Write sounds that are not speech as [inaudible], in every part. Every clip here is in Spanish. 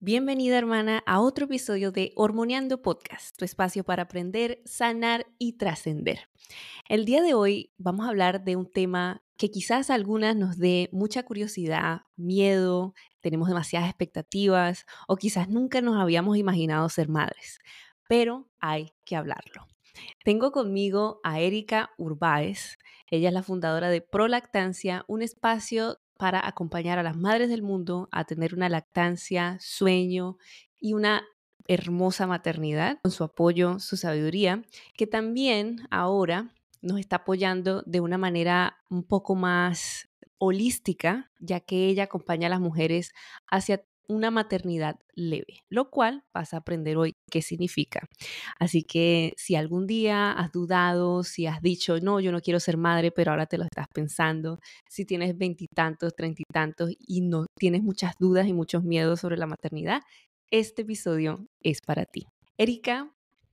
Bienvenida hermana a otro episodio de Hormoneando Podcast, tu espacio para aprender, sanar y trascender. El día de hoy vamos a hablar de un tema que quizás algunas nos dé mucha curiosidad, miedo, tenemos demasiadas expectativas o quizás nunca nos habíamos imaginado ser madres, pero hay que hablarlo. Tengo conmigo a Erika Urbáez. Ella es la fundadora de Prolactancia, un espacio para acompañar a las madres del mundo a tener una lactancia, sueño y una hermosa maternidad con su apoyo, su sabiduría, que también ahora nos está apoyando de una manera un poco más holística, ya que ella acompaña a las mujeres hacia una maternidad leve, lo cual vas a aprender hoy qué significa. Así que si algún día has dudado, si has dicho, no, yo no quiero ser madre, pero ahora te lo estás pensando, si tienes veintitantos, treinta y no tienes muchas dudas y muchos miedos sobre la maternidad, este episodio es para ti. Erika,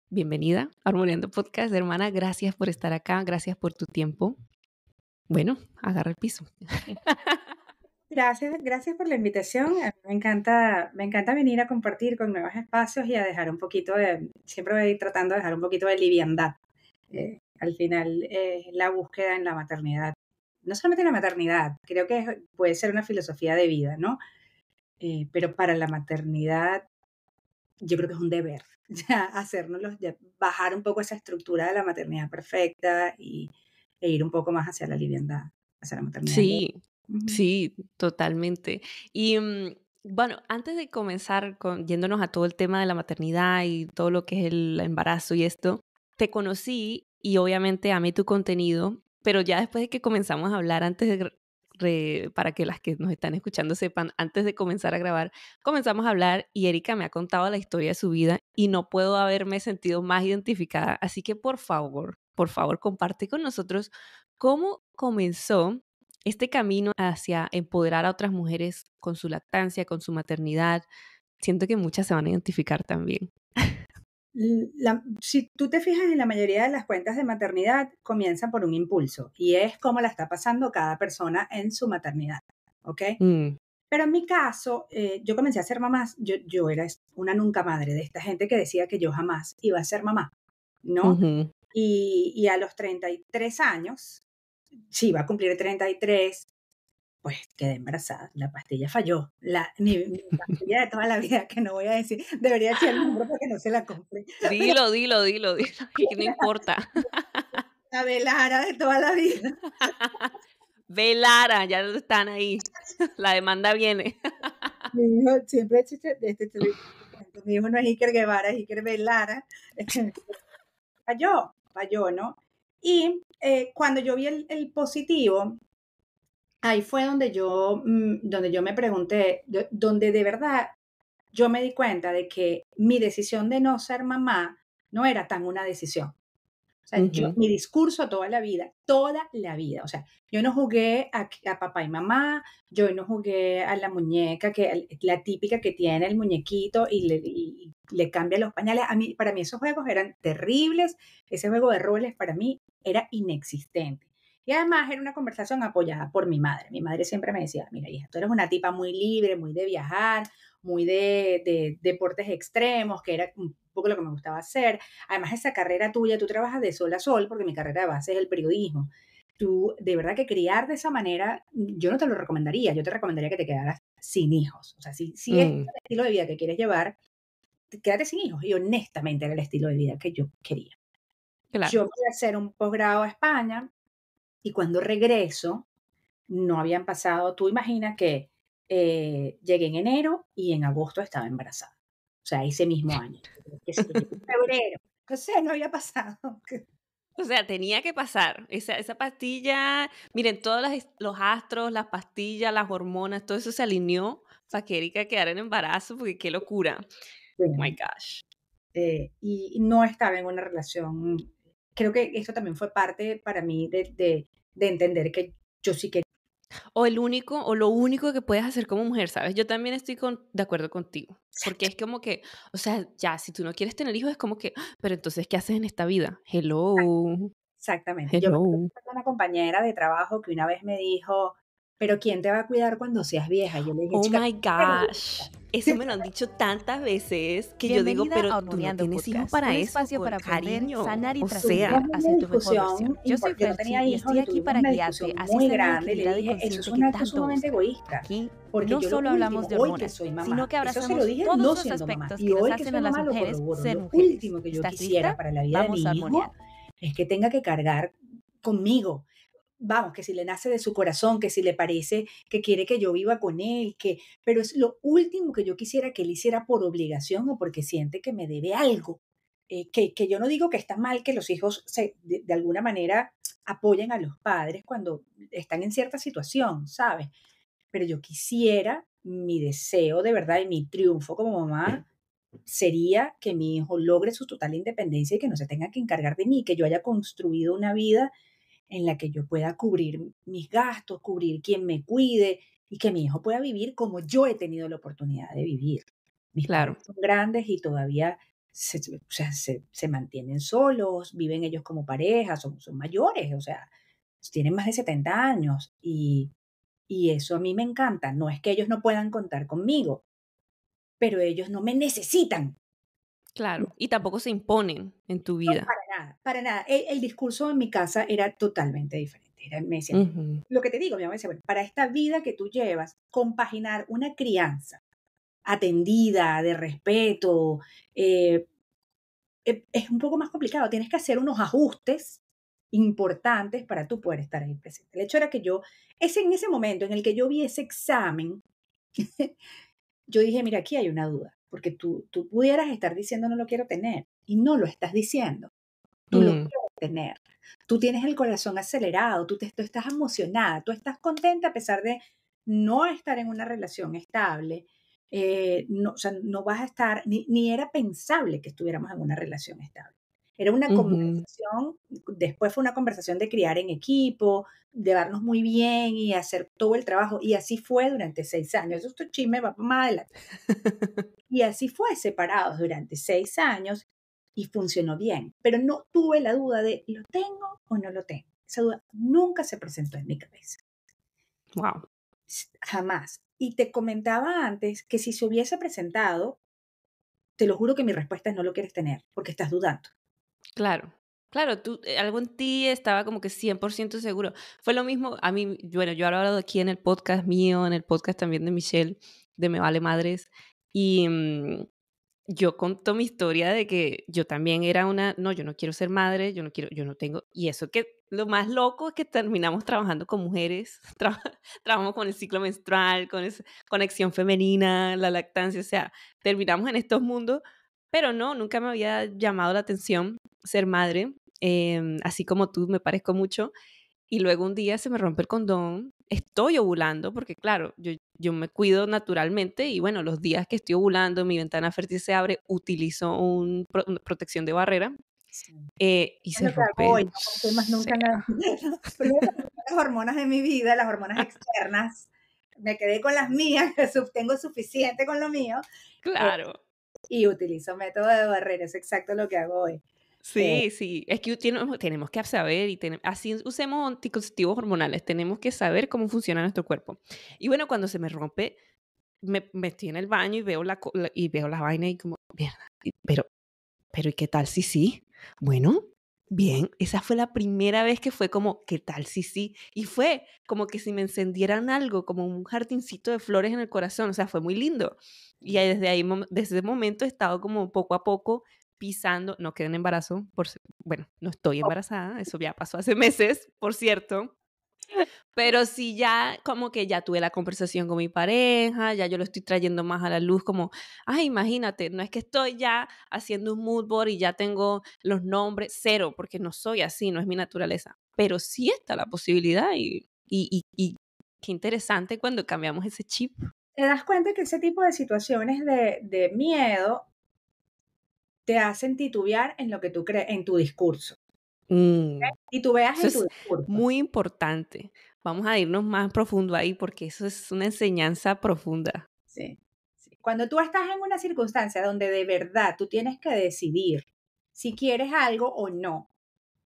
bienvenida a Armoniando Podcast, hermana, gracias por estar acá, gracias por tu tiempo. Bueno, agarra el piso. [laughs] [laughs] Gracias, gracias por la invitación. me encanta, me encanta venir a compartir con nuevos espacios y a dejar un poquito de, siempre voy tratando de dejar un poquito de liviandad. Eh, al final, eh, la búsqueda en la maternidad. No solamente en la maternidad, creo que puede ser una filosofía de vida, ¿no? Eh, pero para la maternidad, yo creo que es un deber, [laughs] ya bajar un poco esa estructura de la maternidad perfecta y, e ir un poco más hacia la liviandad, hacia la maternidad. Sí, Sí, totalmente. Y mm, bueno, antes de comenzar yéndonos a todo el tema de la maternidad y todo lo que es el embarazo y esto, te conocí y obviamente amé tu contenido, pero ya después de que comenzamos a hablar, antes de para que las que nos están escuchando sepan, antes de comenzar a grabar, comenzamos a hablar y Erika me ha contado la historia de su vida y no puedo haberme sentido más identificada. Así que por favor, por favor, comparte con nosotros cómo comenzó este camino hacia empoderar a otras mujeres con su lactancia, con su maternidad, siento que muchas se van a identificar también. si tú te fijas en la mayoría de las cuentas de maternidad, comienzan por un impulso y es como la está pasando cada persona en su maternidad, ¿ok? Mm. Pero en mi caso, eh, yo comencé a ser mamá, yo, era una nunca madre de esta gente que decía que yo jamás iba a ser mamá, ¿no? y, y, a los 33 años, sí, va a cumplir 33, pues quedé embarazada, la pastilla falló, la, mi, [laughs] pastilla de toda la vida que no voy a decir, debería decir el número porque no se la compre. Dilo, dilo, dilo, dilo, [laughs] [laughs] que no importa. La velara de toda la vida. Velara, ya están ahí, la demanda viene. Mi hijo siempre este, este mi hijo no es Iker Guevara, es Iker Velara. Falló, falló, ¿no? Y eh, cuando yo vi el, positivo, ahí fue donde yo, mm, donde yo me pregunté, donde de verdad yo me di cuenta de que mi decisión de no ser mamá no era tan una decisión. O sea, mi discurso toda la vida, toda la vida. O sea, yo no jugué a, papá y mamá, yo no jugué a la muñeca, que la típica que tiene el muñequito y le, cambia los pañales. A mí, para mí esos juegos eran terribles. Ese juego de roles para mí era inexistente. Y además era una conversación apoyada por mi madre. Mi madre siempre me decía, mira hija, tú eres una tipa muy libre, muy de viajar, muy de, deportes extremos, que era un poco lo que me gustaba hacer. Además, esa carrera tuya, tú trabajas de sol a sol, porque mi carrera de base es el periodismo. Tú, de verdad que criar de esa manera, yo no te lo recomendaría, yo te recomendaría que te quedaras sin hijos. O sea, si, si es mm. el estilo de vida que quieres llevar, quédate sin hijos. Y honestamente era el estilo de vida que yo quería. Yo fui a hacer un posgrado a España y cuando regreso, no habían pasado, tú imaginas que eh, llegué en enero y en agosto estaba embarazada. O sea, ese mismo año. febrero. O sea, no había pasado. [laughs] O sea, tenía que pasar. Esa, esa pastilla, miren, todos los, los astros, las pastillas, las hormonas, todo eso se alineó para que Erika quedara en embarazo, porque qué locura. Oh my gosh. Eh, y no estaba en una relación creo que esto también fue parte para mí de, de, entender que yo sí quería. O el único, o lo único que puedes hacer como mujer, ¿sabes? Yo también estoy de acuerdo contigo. Porque es como que, o sea, ya, si tú no quieres tener hijos, es como que, ah, pero entonces, ¿qué haces en esta vida? Hello. Exactamente. Hello. Yo tengo una compañera de trabajo que una vez me dijo, pero ¿quién te va a cuidar cuando seas vieja? Yo le dije, oh my gosh. Eso me lo han dicho tantas veces que yo digo, pero tú no tienes hijos para eso, espacio para cariño. sanar y o sea, hacia tu mejor Yo soy Ferchi no y estoy aquí para guiarte así muy grande, le dije, eso es un acto sumamente egoísta. Aquí porque no solo hablamos de hormonas, sino que abrazamos lo dije, todos no los aspectos que nos hacen a las mujeres ser mujeres. último que yo quisiera para la vida de mi hijo es que tenga que cargar conmigo vamos, que si le nace de su corazón, que si le parece que quiere que yo viva con él, que, pero es lo último que yo quisiera que él hiciera por obligación o porque siente que me debe algo. Eh, que, que, yo no digo que está mal que los hijos se, de, alguna manera apoyen a los padres cuando están en cierta situación, ¿sabes? Pero yo quisiera, mi deseo de verdad y mi triunfo como mamá sería que mi hijo logre su total independencia y que no se tenga que encargar de mí, que yo haya construido una vida en la que yo pueda cubrir mis gastos, cubrir quien me cuide y que mi hijo pueda vivir como yo he tenido la oportunidad de vivir. Mis claro. son grandes y todavía se, mantienen solos, viven ellos como pareja, son, son mayores, o sea, tienen más de 70 años y, y eso a mí me encanta. No es que ellos no puedan contar conmigo, pero ellos no me necesitan. Claro, y tampoco se imponen en tu vida. No, para nada, para nada. El, discurso en mi casa era totalmente diferente. Era, lo que te digo, mi mamá decía, bueno, para esta vida que tú llevas, compaginar una crianza atendida, de respeto, eh, eh, es un poco más complicado. Tienes que hacer unos ajustes importantes para tú poder estar ahí presente. El hecho era que yo, es en ese momento en el que yo vi ese examen, [laughs] yo dije, mira, aquí hay una duda porque tú, tú pudieras estar diciendo no lo quiero tener y no lo estás diciendo. Tú lo mm. quieres tener. Tú tienes el corazón acelerado, tú, te, estás emocionada, tú estás contenta a pesar de no estar en una relación estable. Eh, no, o sea, no vas a estar, ni, era pensable que estuviéramos en una relación estable. Era una conversación, después fue una conversación de criar en equipo, de darnos muy bien y hacer todo el trabajo. Y así fue durante seis años. Esto chisme va más adelante. [laughs] y así fue, separados durante seis años y funcionó bien. Pero no tuve la duda de, ¿lo tengo o no lo tengo? Esa duda nunca se presentó en mi cabeza. Wow. Jamás. Y te comentaba antes que si se hubiese presentado, te lo juro que mi respuesta es no lo quieres tener porque estás dudando. Claro. Claro, tú, eh, algo en ti estaba como que 100% seguro. Fue lo mismo, a mí, bueno, yo he hablado aquí en el podcast mío, en el podcast también de Michelle, de Me Vale Madres, y mm, yo conto mi historia de que yo también era una, no, yo no quiero ser madre, yo no quiero, yo no tengo, y eso que lo más loco es que terminamos trabajando con mujeres, [laughs] trabajamos con el ciclo menstrual, con esa conexión femenina, la lactancia, o sea, terminamos en estos mundos pero no, nunca me había llamado la atención ser madre, em, así como tú me parezco mucho. Y luego un día se me rompe el condón, estoy ovulando, porque claro, yo, me cuido naturalmente y bueno, los días que estoy ovulando, mi ventana fértil se abre, utilizo un una protección de barrera. Eh, y se rompe. Hoy, más nunca nada. [laughs] las hormonas de mi vida, las hormonas externas, me quedé con las mías, [laughs] tengo suficiente con lo mío. Eh, claro y utilizo método de barreras, es exacto lo que hago hoy. Eh, sí, sí, es que tenemos, que saber y así usemos anticonceptivos hormonales, tenemos que saber cómo funciona nuestro cuerpo. Y bueno, cuando se me rompe, me metí en el baño y veo la, y veo la vaina y como, mierda, pero, pero ¿y qué tal si sí? Bueno, bien, esa fue la primera vez que fue como, ¿qué tal? Sí, sí. Y fue como que si me encendieran algo, como un jardincito de flores en el corazón, o sea, fue muy lindo. Y desde ahí, desde ese momento he estado como poco a poco pisando, no quedé en embarazo, por, bueno, no estoy embarazada, eso ya pasó hace meses, por cierto, pero si ya, como que ya tuve la conversación con mi pareja, ya yo lo estoy trayendo más a la luz, como, ay, imagínate, no es que estoy ya haciendo un mood board y ya tengo los nombres, cero, porque no soy así, no es mi naturaleza. Pero sí está la posibilidad y, qué interesante cuando cambiamos ese chip. Te das cuenta que ese tipo de situaciones de, de miedo te hacen titubear en lo que tú crees, en tu discurso. Mm. ¿Eh? Y tú veas en tu es muy importante. Vamos a irnos más profundo ahí porque eso es una enseñanza profunda. Sí. sí. Cuando tú estás en una circunstancia donde de verdad tú tienes que decidir si quieres algo o no,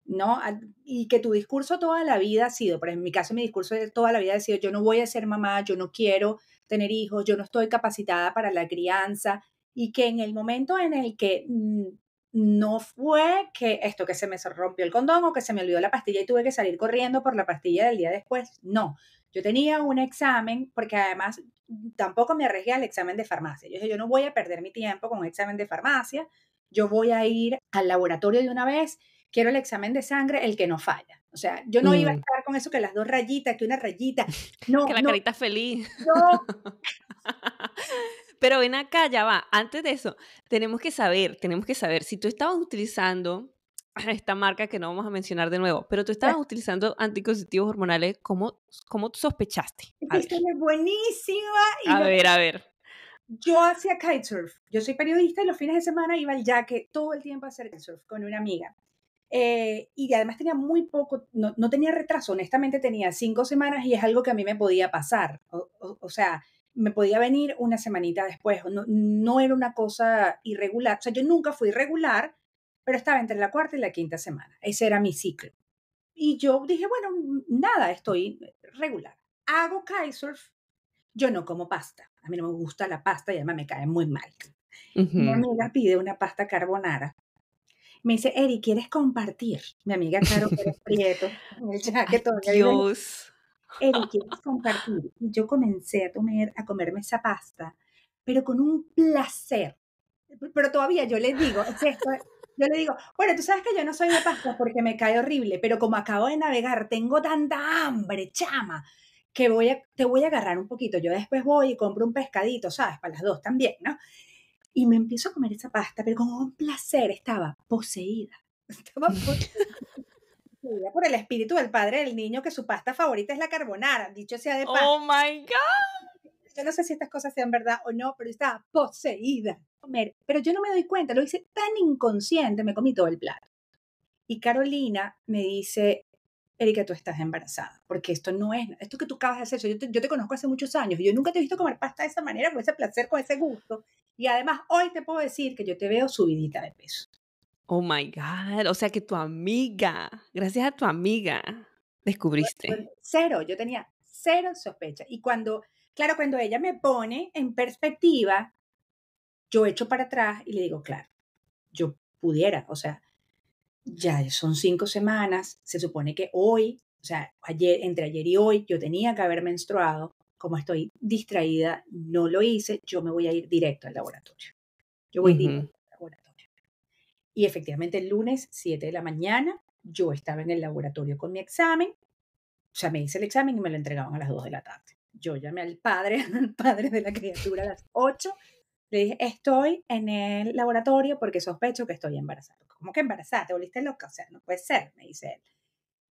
¿no? Y que tu discurso toda la vida ha sido, pero en mi caso mi discurso toda la vida ha sido, yo no voy a ser mamá, yo no quiero tener hijos, yo no estoy capacitada para la crianza, y que en el momento en el que mm, no fue que esto, que se me rompió el condón o que se me olvidó la pastilla y tuve que salir corriendo por la pastilla del día después. No, yo tenía un examen porque además tampoco me arriesgué al examen de farmacia. Yo dije, yo no voy a perder mi tiempo con un examen de farmacia, yo voy a ir al laboratorio de una vez, quiero el examen de sangre, el que no falla. O sea, yo no iba a mm. estar con eso que las dos rayitas, que una rayita. [laughs] No, que la carita feliz. No. [laughs] [laughs] Pero ven acá, ya va. Antes de eso, tenemos que saber, tenemos que saber, si tú estabas utilizando [clears throat] esta marca que no vamos a mencionar de nuevo, pero tú estabas utilizando anticonceptivos hormonales, como tú sospechaste? Esta es buenísima. a ver, a ver. Yo hacía kitesurf. Yo soy periodista y los fines de semana iba al jaque todo el tiempo a hacer kitesurf con una amiga. Eh, y además tenía muy poco, no, tenía retraso, honestamente tenía cinco semanas y es algo que a mí me podía pasar. o sea, me podía venir una semanita después. No, no era una cosa irregular. O sea, yo nunca fui regular, pero estaba entre la cuarta y la quinta semana. Ese era mi ciclo. Y yo dije, bueno, nada, estoy regular. Hago kaiser Yo no como pasta. A mí no me gusta la pasta y además me cae muy mal. Mi amiga pide una pasta carbonara. Me dice, Eri, ¿quieres compartir? Mi amiga Caro es Prieto. [laughs] Ay, Dios. Eri, ¿quieres compartir? Y yo comencé a, comer, a comerme esa pasta, pero con un placer. Pero todavía yo le digo, yo le digo, bueno, tú sabes que yo no soy de pasta porque me cae horrible, pero como acabo de navegar, tengo tanta hambre, chama, que voy te voy a agarrar un poquito. Yo después voy y compro un pescadito, ¿sabes? Para las dos también, ¿no? Y me empiezo a comer esa pasta, pero con un placer, estaba poseída. [laughs] Estaba poseída por el espíritu del padre del niño que su pasta favorita es la carbonara, dicho sea de paso. Oh my God. Yo no sé si estas cosas sean verdad o no, pero estaba poseída. Comer, pero yo no me doy cuenta, lo hice tan inconsciente, me comí todo el plato. Y Carolina me dice, Erika, tú estás embarazada, porque esto no es, esto que tú acabas de hacer, yo te, yo te conozco hace muchos años, y yo nunca te he visto comer pasta de esa manera, con ese placer, con ese gusto, y además hoy te puedo decir que yo te veo subidita de peso. Oh my God, o sea que tu amiga, gracias a tu amiga, descubriste. Cero, yo tenía cero sospecha. Y cuando, claro, cuando ella me pone en perspectiva, yo echo para atrás y le digo, claro, yo pudiera, o sea, ya son cinco semanas, se supone que hoy, o sea, ayer, entre ayer y hoy, yo tenía que haber menstruado, como estoy distraída, no lo hice, yo me voy a ir directo al laboratorio. Yo voy directo y efectivamente el lunes 7 de la mañana yo estaba en el laboratorio con mi examen, o sea, me hice el examen y me lo entregaban a las 2 de la tarde. Yo llamé al padre, [laughs] al padre de la criatura a las 8, le dije, estoy en el laboratorio porque sospecho que estoy embarazada. ¿Cómo que embarazada? ¿Te volviste loca? O sea, no puede ser, me dice él.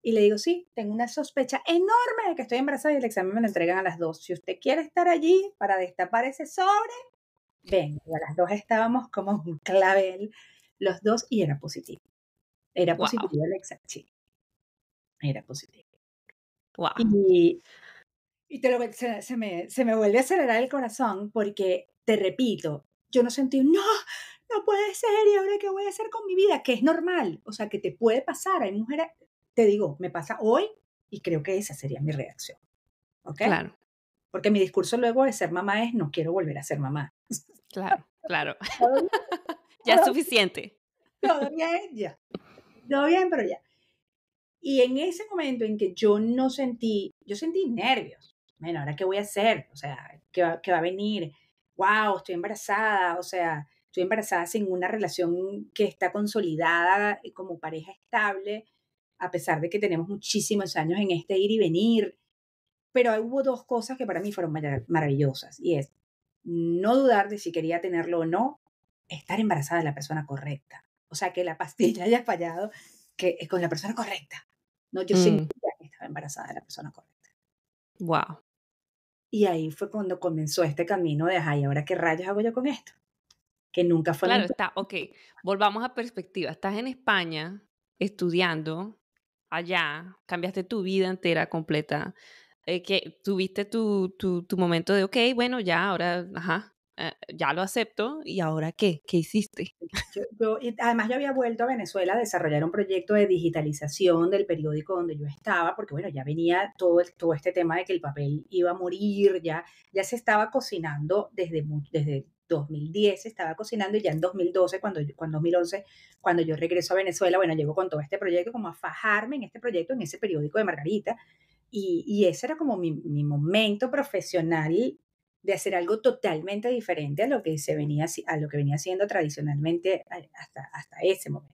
Y le digo, sí, tengo una sospecha enorme de que estoy embarazada y el examen me lo entregan a las 2. Si usted quiere estar allí para destapar ese sobre, venga. Y a las 2 estábamos como un clavel los dos y era positivo. Era positivo el examen, sí. Era positivo. Wow. Y, y te lo, se, me, se me vuelve a acelerar el corazón porque, te repito, yo no sentí, no, no puede ser, ¿y ahora qué voy a hacer con mi vida? Que es normal, o sea, que te puede pasar. Hay mujeres, te digo, me pasa hoy y creo que esa sería mi reacción. ¿Ok? Claro. Porque mi discurso luego de ser mamá es, no quiero volver a ser mamá. Claro, claro. [laughs] Ya es suficiente. Todo bien, ya. Todo bien, pero ya. Y en ese momento en que yo no sentí, yo sentí nervios. Bueno, ¿ahora qué voy a hacer? O sea, ¿qué va, va a venir? ¡Wow! Estoy embarazada. O sea, estoy embarazada sin una relación que está consolidada como pareja estable, a pesar de que tenemos muchísimos años en este ir y venir. Pero hubo dos cosas que para mí fueron maravillosas y es no dudar de si quería tenerlo o no estar embarazada de la persona correcta. O sea, que la pastilla [laughs] haya fallado que es con la persona correcta. No, yo mm. sentía estaba embarazada de la persona correcta. Wow. Y ahí fue cuando comenzó este camino de, ay, ¿ahora qué rayos hago yo con esto? Que nunca fue... Claro, está, ok. Volvamos a perspectiva. Estás en España estudiando allá, cambiaste tu vida entera, completa, eh, que tuviste tu, tu momento de, ok, bueno, ya, ahora, ajá, eh, ya lo acepto, ¿y ahora qué? ¿Qué hiciste? [laughs] además, yo había vuelto a Venezuela a desarrollar un proyecto de digitalización del periódico donde yo estaba, porque bueno, ya venía todo, todo este tema de que el papel iba a morir, ya, ya se estaba cocinando desde, desde 2010 estaba cocinando y ya en 2012, cuando, cuando 2011, cuando yo regreso a Venezuela, bueno, llego con todo este proyecto como a fajarme en este proyecto, en ese periódico de Margarita. Y, y ese era como mi, mi, momento profesional de hacer algo totalmente diferente a lo que se venía a lo que venía siendo tradicionalmente hasta, ese momento.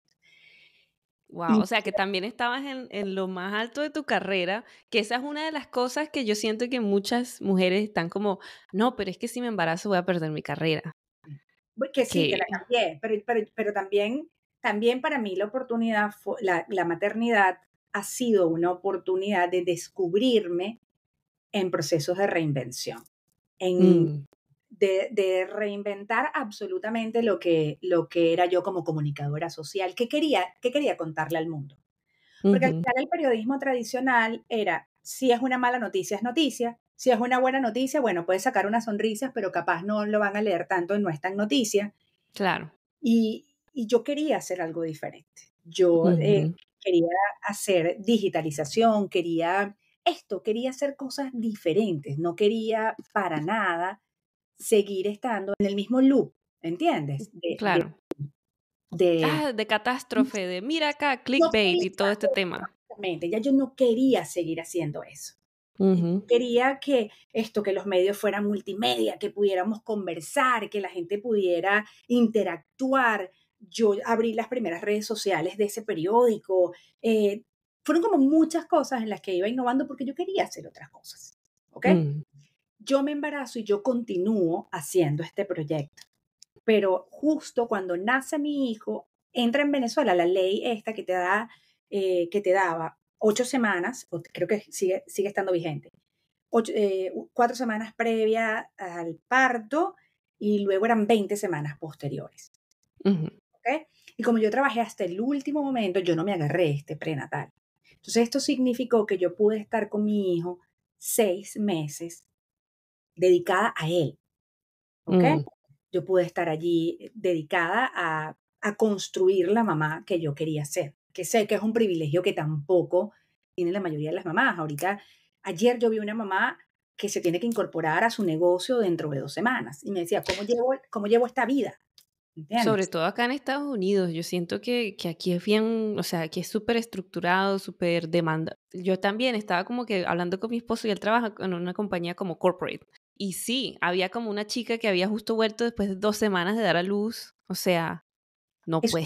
Wow, o sea que también estabas en, lo más alto de tu carrera, que esa es una de las cosas que yo siento que muchas mujeres están como, no, pero es que si me embarazo voy a perder mi carrera. Que sí, que, la cambié, pero, también, también para mí la oportunidad, la, la maternidad ha sido una oportunidad de descubrirme en procesos de reinvención en, mm. de, reinventar absolutamente lo que, lo que era yo como comunicadora social, qué quería, qué quería contarle al mundo. Porque al final el periodismo tradicional era, si es una mala noticia, es noticia, si es una buena noticia, bueno, puede sacar unas sonrisas, pero capaz no lo van a leer tanto en no es tan noticia. Claro. Y, yo quería hacer algo diferente. Yo eh, quería hacer digitalización, quería esto, quería hacer cosas diferentes, no quería para nada seguir estando en el mismo loop, ¿entiendes? claro. De, ah, de, catástrofe, de mira acá, clickbait y todo este tema. Exactamente, ya yo no quería seguir haciendo eso. Quería que esto, que los medios fueran multimedia, que pudiéramos conversar, que la gente pudiera interactuar. Yo abrí las primeras redes sociales de ese periódico, eh, fueron como muchas cosas en las que iba innovando porque yo quería hacer otras cosas. ¿Ok? Mm. Yo me embarazo y yo continúo haciendo este proyecto. Pero justo cuando nace mi hijo, entra en Venezuela la ley esta que te, da, eh, que te daba ocho semanas, creo que sigue, sigue estando vigente, eh, cuatro semanas previa al parto y luego eran 20 semanas posteriores. Y como yo trabajé hasta el último momento, yo no me agarré este prenatal. Entonces esto significó que yo pude estar con mi hijo seis meses dedicada a él. ¿Ok? Mm. Yo pude estar allí eh, dedicada a, a construir la mamá que yo quería ser, que sé que es un privilegio que tampoco tiene la mayoría de las mamás. Ahorita, ayer yo vi una mamá que se tiene que incorporar a su negocio dentro de dos semanas y me decía, ¿cómo llevo, cómo llevo esta vida? Sobre todo acá en Estados Unidos, yo siento que, aquí es bien, o sea, aquí es súper estructurado, súper demanda. Yo también estaba como que hablando con mi esposo y él trabaja en una compañía como corporate. Y sí, había como una chica que había justo vuelto después de dos semanas de dar a luz. O sea, no puede.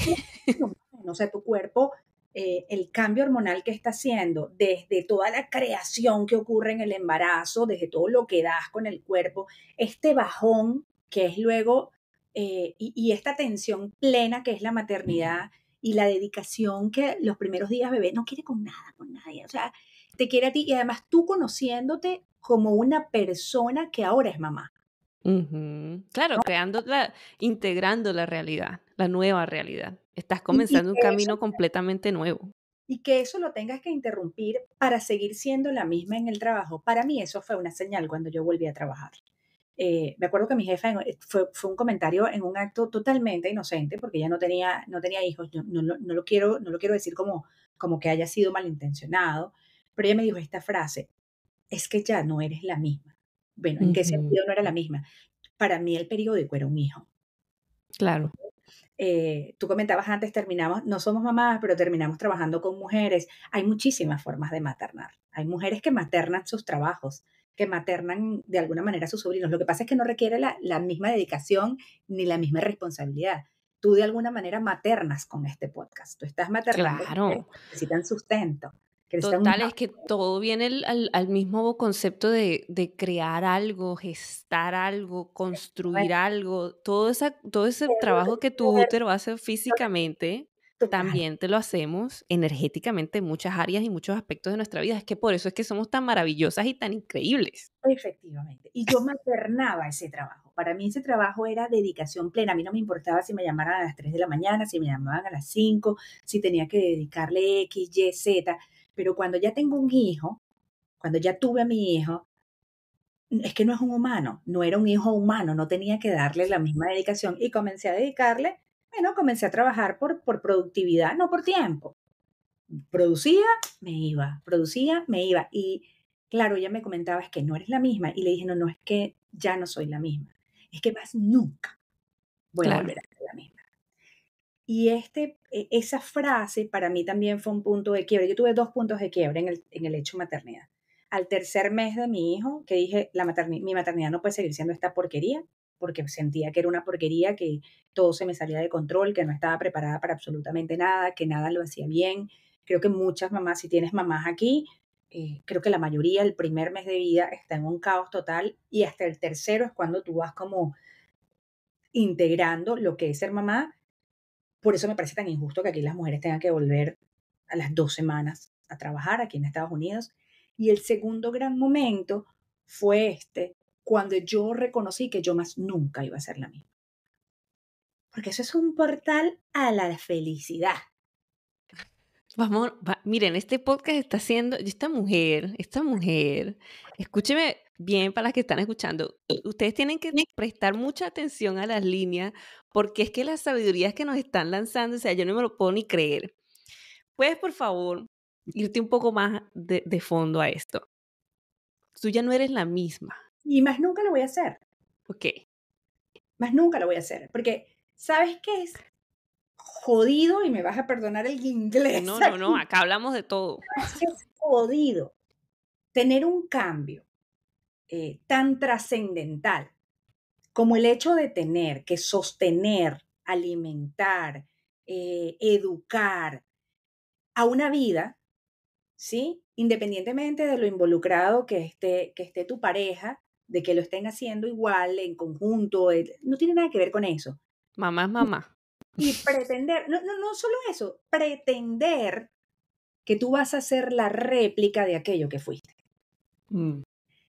o sea, tu cuerpo, eh, el cambio hormonal que está haciendo, desde toda la creación que ocurre en el embarazo, desde todo lo que das con el cuerpo, este bajón que es luego eh, y, esta tensión plena que es la maternidad y la dedicación que los primeros días bebé no quiere con nada, con nadie. O sea, te quiere a ti y además tú conociéndote como una persona que ahora es mamá. Claro, creando integrando la realidad, la nueva realidad. Estás comenzando un camino completamente nuevo. Y que eso lo tengas que interrumpir para seguir siendo la misma en el trabajo. Para mí eso fue una señal cuando yo volví a trabajar. Eh, me acuerdo que mi jefa eh, fue, fue, un comentario en un acto totalmente inocente, porque ella no tenía, no tenía hijos, Yo no, no, lo quiero, no lo quiero decir como, como que haya sido malintencionado, pero ella me dijo esta frase, es que ya no eres la misma. Bueno, ¿en qué sentido no era la misma? Para mí el periódico era un hijo. Claro. Eh, tú comentabas antes, terminamos, no somos mamás, pero terminamos trabajando con mujeres. Hay muchísimas formas de maternar. Hay mujeres que maternan sus trabajos que maternan de alguna manera a sus sobrinos. Lo que pasa es que no requiere la, misma dedicación ni la misma responsabilidad. Tú de alguna manera maternas con este podcast. Tú estás maternando. Claro. Necesitan sustento. Total, es que todo viene al, mismo concepto de, crear algo, gestar algo, construir algo. Todo, esa, todo ese trabajo que tu útero hace físicamente también te lo hacemos energéticamente en muchas áreas y muchos aspectos de nuestra vida. Es que por eso es que somos tan maravillosas y tan increíbles. Efectivamente. Y yo me alternaba ese trabajo. Para mí ese trabajo era dedicación plena. A mí no me importaba si me llamaban a las 3 de la mañana, si me llamaban a las 5, si tenía que dedicarle X, Y, Z. Pero cuando ya tengo un hijo, cuando ya tuve a mi hijo, es que no es un humano, no era un hijo humano, no tenía que darle la misma dedicación y comencé a dedicarle bueno, comencé a trabajar por, por productividad, no por tiempo. Producía, me iba, producía, me iba. Y claro, ella me comentaba, es que no eres la misma. Y le dije, no, no, es que ya no soy la misma. Es que más nunca voy a volver a ser la misma. Y este, e, esa frase para mí también fue un punto de quiebre. Yo tuve dos puntos de quiebre en el, en el hecho maternidad. Al tercer mes de mi hijo, que dije, la mi maternidad no puede seguir siendo esta porquería, porque sentía que era una porquería, que todo se me salía de control, que no estaba preparada para absolutamente nada, que nada lo hacía bien. Creo que muchas mamás, si tienes mamás aquí, eh, creo que la mayoría el primer mes de vida está en un caos total y hasta el tercero es cuando tú vas como integrando lo que es ser mamá. Por eso me parece tan injusto que aquí las mujeres tengan que volver a las dos semanas a trabajar aquí en Estados Unidos. Y el segundo gran momento fue este, cuando yo reconocí que yo más nunca iba a ser la misma. Porque eso es un portal a la felicidad. Vamos, miren, este podcast está haciendo, esta mujer, esta mujer, escúcheme bien para las que están escuchando, eh, ustedes tienen que prestar mucha atención a las líneas porque es que las sabidurías que nos están lanzando, o sea, yo no me lo puedo ni creer. ¿Puedes, por favor, irte un poco más de, de fondo a esto? Tú ya no eres la misma. Y más nunca lo voy a hacer. Ok. Más nunca lo voy a hacer. Porque, ¿sabes qué es? Jodido, y me vas a perdonar el inglés. No, no, no, [laughs] acá hablamos de todo. Es jodido tener un cambio eh, tan trascendental como el hecho de tener que sostener, alimentar, eh, educar a una vida, ¿sí? Independientemente de lo involucrado que esté, que esté tu pareja, de que lo estén haciendo igual, en conjunto, eh, no tiene nada que ver con eso. Mamá es mamá. Y pretender, no, no, no solo eso, pretender que tú vas a ser la réplica de aquello que fuiste. Mm.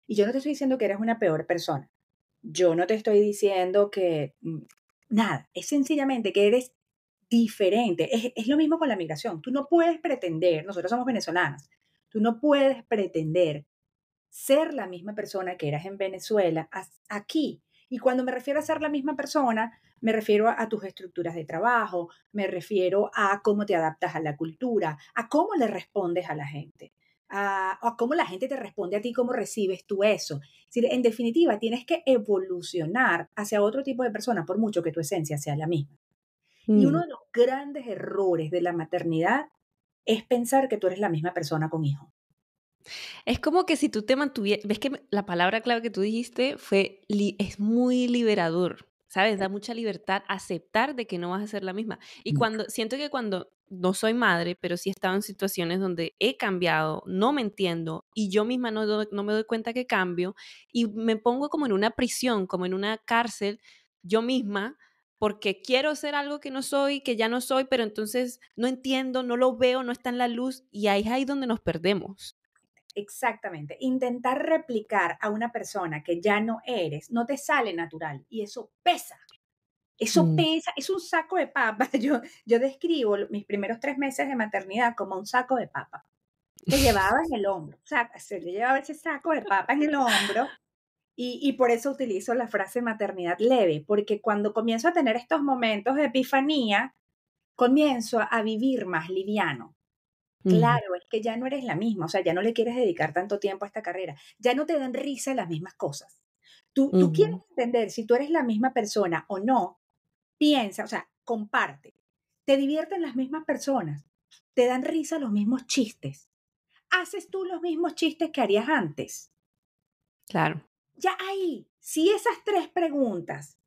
Y yo no te estoy diciendo que eres una peor persona. Yo no te estoy diciendo que mm, nada, es sencillamente que eres diferente. Es, es lo mismo con la migración. Tú no puedes pretender, nosotros somos venezolanas tú no puedes pretender ser la misma persona que eras en Venezuela aquí. Y cuando me refiero a ser la misma persona, me refiero a, tus estructuras de trabajo, me refiero a cómo te adaptas a la cultura, a cómo le respondes a la gente, a, cómo la gente te responde a ti, cómo recibes tú eso. en definitiva, tienes que evolucionar hacia otro tipo de persona, por mucho que tu esencia sea la misma. Y uno mm. de los grandes errores de la maternidad es pensar que tú eres la misma persona con hijo. Es como que si tú te mantuvieras, ves que la palabra clave que tú dijiste fue, es muy liberador, ¿sabes? Da mucha libertad aceptar de que no vas a ser la misma. Y cuando, siento que cuando no soy madre, pero sí he estado en situaciones donde he cambiado, no me entiendo y yo misma no, me doy cuenta que cambio y me pongo como en una prisión, como en una cárcel yo misma porque quiero ser algo que no soy, que ya no soy, pero entonces no entiendo, no lo veo, no está en la luz y ahí es ahí donde nos perdemos. Exactamente. Intentar replicar a una persona que ya no eres no te sale natural y eso pesa. Eso mm. pesa, es un saco de papa. [laughs] Yo, yo describo mis primeros tres meses de maternidad como un saco de papa que llevaba en el hombro. O sea, se llevaba ese saco de papa en el hombro. Y, y, por eso utilizo la frase maternidad leve, porque cuando comienzo a tener estos momentos de epifanía, comienzo a vivir más liviano. Claro, es que ya no eres la misma, o sea, ya no le quieres dedicar tanto tiempo a esta carrera, ya no te dan risa las mismas cosas. Tú, tú quieres entender si tú eres la misma persona o no, piensa, o sea, comparte. Te divierten las mismas personas, te dan risa los mismos chistes. Haces tú los mismos chistes que harías antes. Claro. Ya ahí, si esas tres preguntas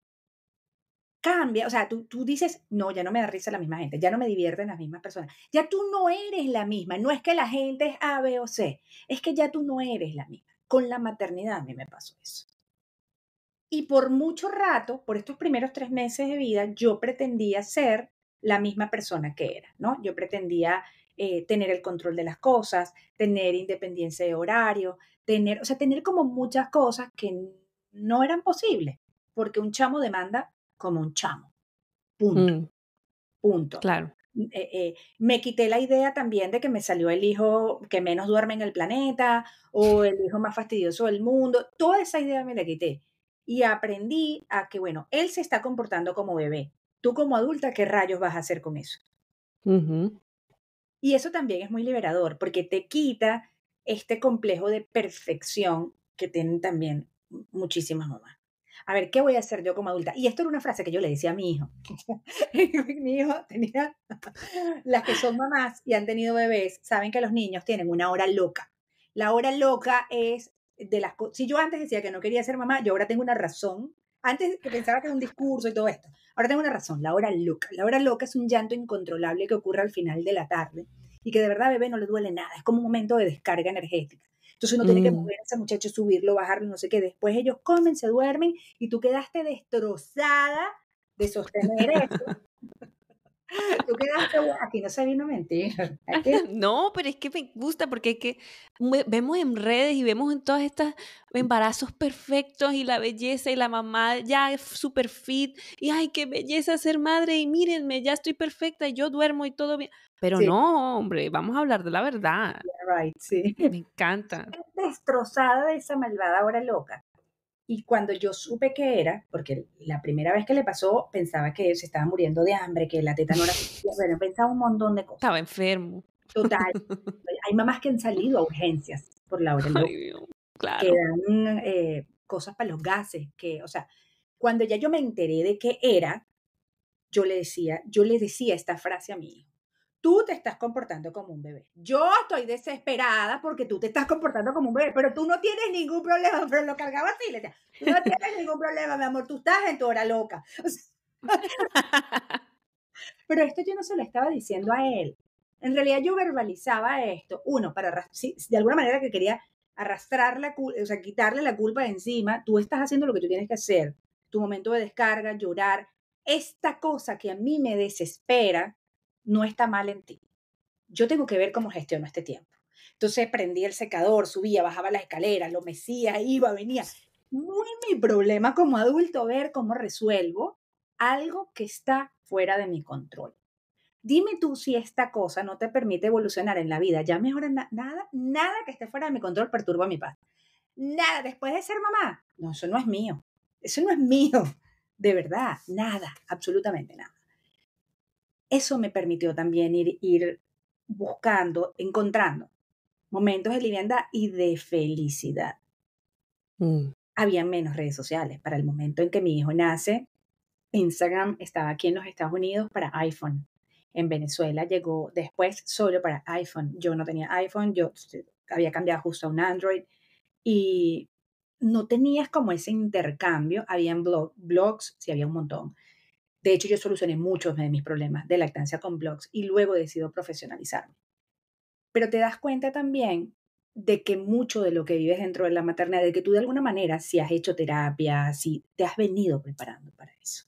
cambia, o sea, tú, tú dices, no, ya no me da risa la misma gente, ya no me divierten las mismas personas, ya tú no eres la misma, no es que la gente es A, B o C, es que ya tú no eres la misma. Con la maternidad a mí me pasó eso. Y por mucho rato, por estos primeros tres meses de vida, yo pretendía ser la misma persona que era, ¿no? Yo pretendía eh, tener el control de las cosas, tener independencia de horario, tener, o sea, tener como muchas cosas que no eran posibles, porque un chamo demanda como un chamo. Punto. Mm. Punto. Claro. Eh, eh, me quité la idea también de que me salió el hijo que menos duerme en el planeta o el hijo más fastidioso del mundo. Toda esa idea me la quité. Y aprendí a que, bueno, él se está comportando como bebé. Tú como adulta, ¿qué rayos vas a hacer con eso? Y eso también es muy liberador porque te quita este complejo de perfección que tienen también muchísimas mamás a ver, ¿qué voy a hacer yo como adulta? Y esto era una frase que yo le decía a mi hijo. [laughs] mi hijo tenía, [laughs] las que son mamás y han tenido bebés, saben que los niños tienen una hora loca. La hora loca es de las cosas, si yo antes decía que no quería ser mamá, yo ahora tengo una razón. Antes que pensaba que era un discurso y todo esto. Ahora tengo una razón, la hora loca. La hora loca es un llanto incontrolable que ocurre al final de la tarde y que de verdad a bebé no le duele nada. Es como un momento de descarga energética. Entonces uno tiene que mm. mover a ese muchacho, subirlo, bajarlo, no sé qué. Después ellos comen, se duermen y tú quedaste destrozada de sostener eso. [laughs] [laughs] aquí, no [laughs] [laughs] No, pero es que me gusta porque es que vemos en redes y vemos en todas estas embarazos perfectos y la belleza y la mamá ya super fit y ay, qué belleza ser madre y mírenme, ya estoy perfecta y yo duermo y todo bien. Pero no, hombre, vamos a hablar de la verdad. right, sí. Me encanta. Destrozada esa malvada hora loca. Y cuando yo supe que era, porque la primera vez que le pasó pensaba que se estaba muriendo de hambre, que la teta no era... Bueno, [laughs] pensaba un montón de cosas. Estaba enfermo. Total. [laughs] Hay mamás que han salido a urgencias por la hora claro. Que dan eh, cosas para los gases, que, o sea, cuando ya yo me enteré de qué era, yo le decía, yo le decía esta frase a mi hijo tú te estás comportando como un bebé. Yo estoy desesperada porque tú te estás comportando como un bebé, pero tú no tienes ningún problema, [laughs] pero lo cargaba así, le decía, tú no tienes ningún problema, mi amor, tú estás en tu hora loca. [laughs] [laughs] pero esto yo no se lo estaba diciendo a él. En realidad yo verbalizaba esto, uno, para de alguna manera que quería arrastrar la o sea, quitarle la culpa de encima, tú estás haciendo lo que tú tienes que hacer, tu momento de descarga, llorar, esta cosa que a mí me desespera, no está mal en ti. Yo tengo que ver cómo gestiono este tiempo. Entonces prendí el secador, subía, bajaba la escaleras, lo mecía, iba, venía. Muy mi problema como adulto ver cómo resuelvo algo que está fuera de mi control. Dime tú si esta cosa no te permite evolucionar en la vida. Ya mejora nada, nada que esté fuera de mi control perturba mi paz. Nada, después de ser mamá. No, eso no es mío. Eso no es [laughs] mío. De verdad, nada, absolutamente nada eso me permitió también ir, ir buscando, encontrando momentos de liviandad y de felicidad. Mm. Había menos redes sociales. Para el momento en que mi hijo nace, Instagram estaba aquí en los Estados Unidos para iPhone. En Venezuela llegó después solo para iPhone. Yo no tenía iPhone, yo había cambiado justo a un Android y no tenías como ese intercambio. Habían blogs, sí había un montón, de hecho, yo solucioné muchos de mis problemas de lactancia con blogs y luego decido profesionalizarme. Pero te das cuenta también de que mucho de lo que vives dentro de la maternidad, de que tú de alguna manera, si has hecho terapia, si te has venido preparando para eso.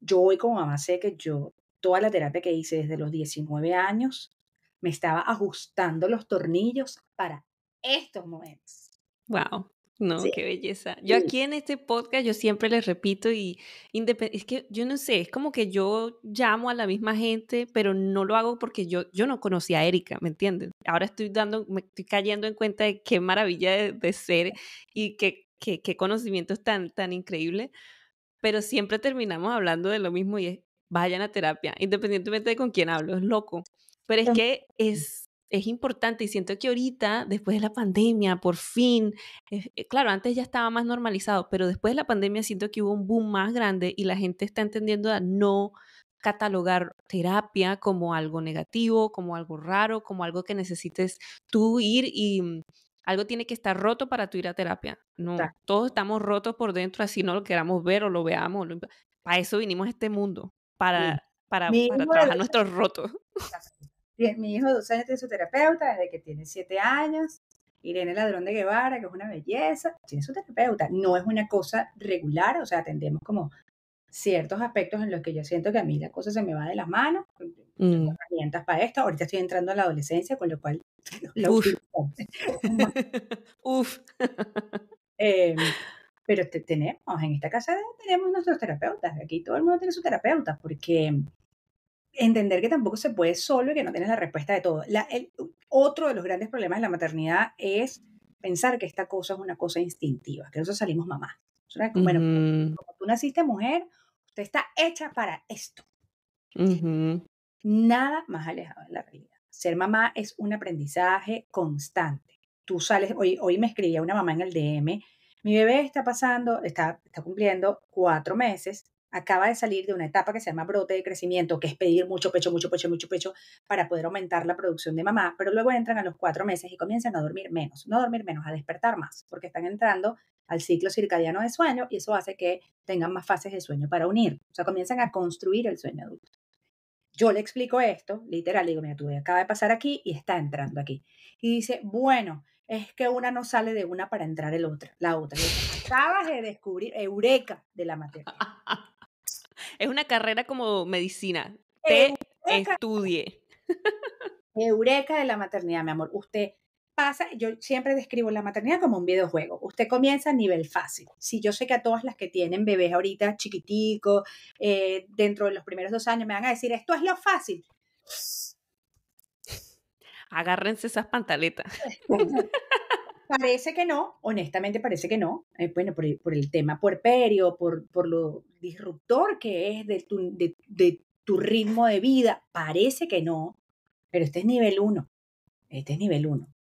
Yo hoy como mamá sé que yo, toda la terapia que hice desde los 19 años, me estaba ajustando los tornillos para estos momentos. Wow. No, qué belleza. Yo aquí en este podcast yo siempre les repito y es que yo no sé, es como que yo llamo a la misma gente, pero no lo hago porque yo, yo no conocía a Erika, ¿me entienden? Ahora estoy dando, me estoy cayendo en cuenta de qué maravilla de, ser y qué, qué, qué conocimientos tan, tan increíble, pero siempre terminamos hablando de lo mismo y es, vayan a terapia, independientemente de con quién hablo, es loco. Pero es em, que es, es importante y siento que ahorita, después de la pandemia, por fin, eh, claro, antes ya estaba más normalizado, pero después de la pandemia siento que hubo un boom más grande y la gente está entendiendo a no catalogar terapia como algo negativo, como algo raro, como algo que necesites tú ir y mm, algo tiene que estar roto para tú ir a terapia. No, todos estamos rotos por dentro, así no lo queramos ver o lo veamos. Para eso vinimos a este mundo, para, para, para trabajar nuestros rotos mi hijo de 12 años tiene su terapeuta desde que tiene 7 años. Irene Ladrón de Guevara, que es una belleza, tiene su terapeuta. No es una cosa regular, o sea, atendemos como ciertos aspectos en los que yo siento que a mí la cosa se me va de las manos. Mm. Tengo herramientas para esto. Ahorita estoy entrando a la adolescencia, con lo cual. [laughs] Uf. [laughs] Uf. Em, pero tenemos, en esta casa tenemos nuestros terapeutas. Aquí todo el mundo tiene su terapeuta, porque entender que tampoco se puede solo y que no tienes la respuesta de todo. La, el, otro de los grandes problemas de la maternidad es pensar que esta cosa es una cosa instintiva, que nosotros salimos mamá Bueno, como tú naciste mujer, usted está hecha para esto. Nada más alejado de la realidad. Ser mamá es un aprendizaje constante. Tú sales, hoy, hoy me escribía una mamá en el DM, mi bebé está pasando, está, está cumpliendo cuatro meses acaba de salir de una etapa que se llama brote de crecimiento, que es pedir mucho pecho, mucho pecho, mucho pecho para poder aumentar la producción de mamá, pero luego entran a los cuatro meses y comienzan a dormir menos, no a dormir menos, a despertar más, porque están entrando al ciclo circadiano de sueño y eso hace que tengan más fases de sueño para unir, o sea, comienzan a construir el sueño adulto. Yo le explico esto, literal, le digo, mira, tú acaba de pasar aquí y está entrando aquí. Y dice, bueno, es que una no sale de una para entrar el otra, la otra. Acabas de descubrir, eureka de la materia. [laughs] es una carrera como medicina. Te estudie. Eureka de la maternidad, mi amor. Usted pasa, yo siempre describo la maternidad como un videojuego. Usted comienza a nivel fácil. Si yo sé que a todas las que tienen bebés ahorita chiquiticos, eh, dentro de los primeros dos años, me van a decir, esto es lo fácil. Agárrense esas pantaletas. [laughs] Parece que no, honestamente parece que no. Eh, bueno, por, el tema puerperio, por, por lo disruptor que es de tu, de, tu ritmo de vida, parece que no, pero este es nivel uno, Este es nivel uno,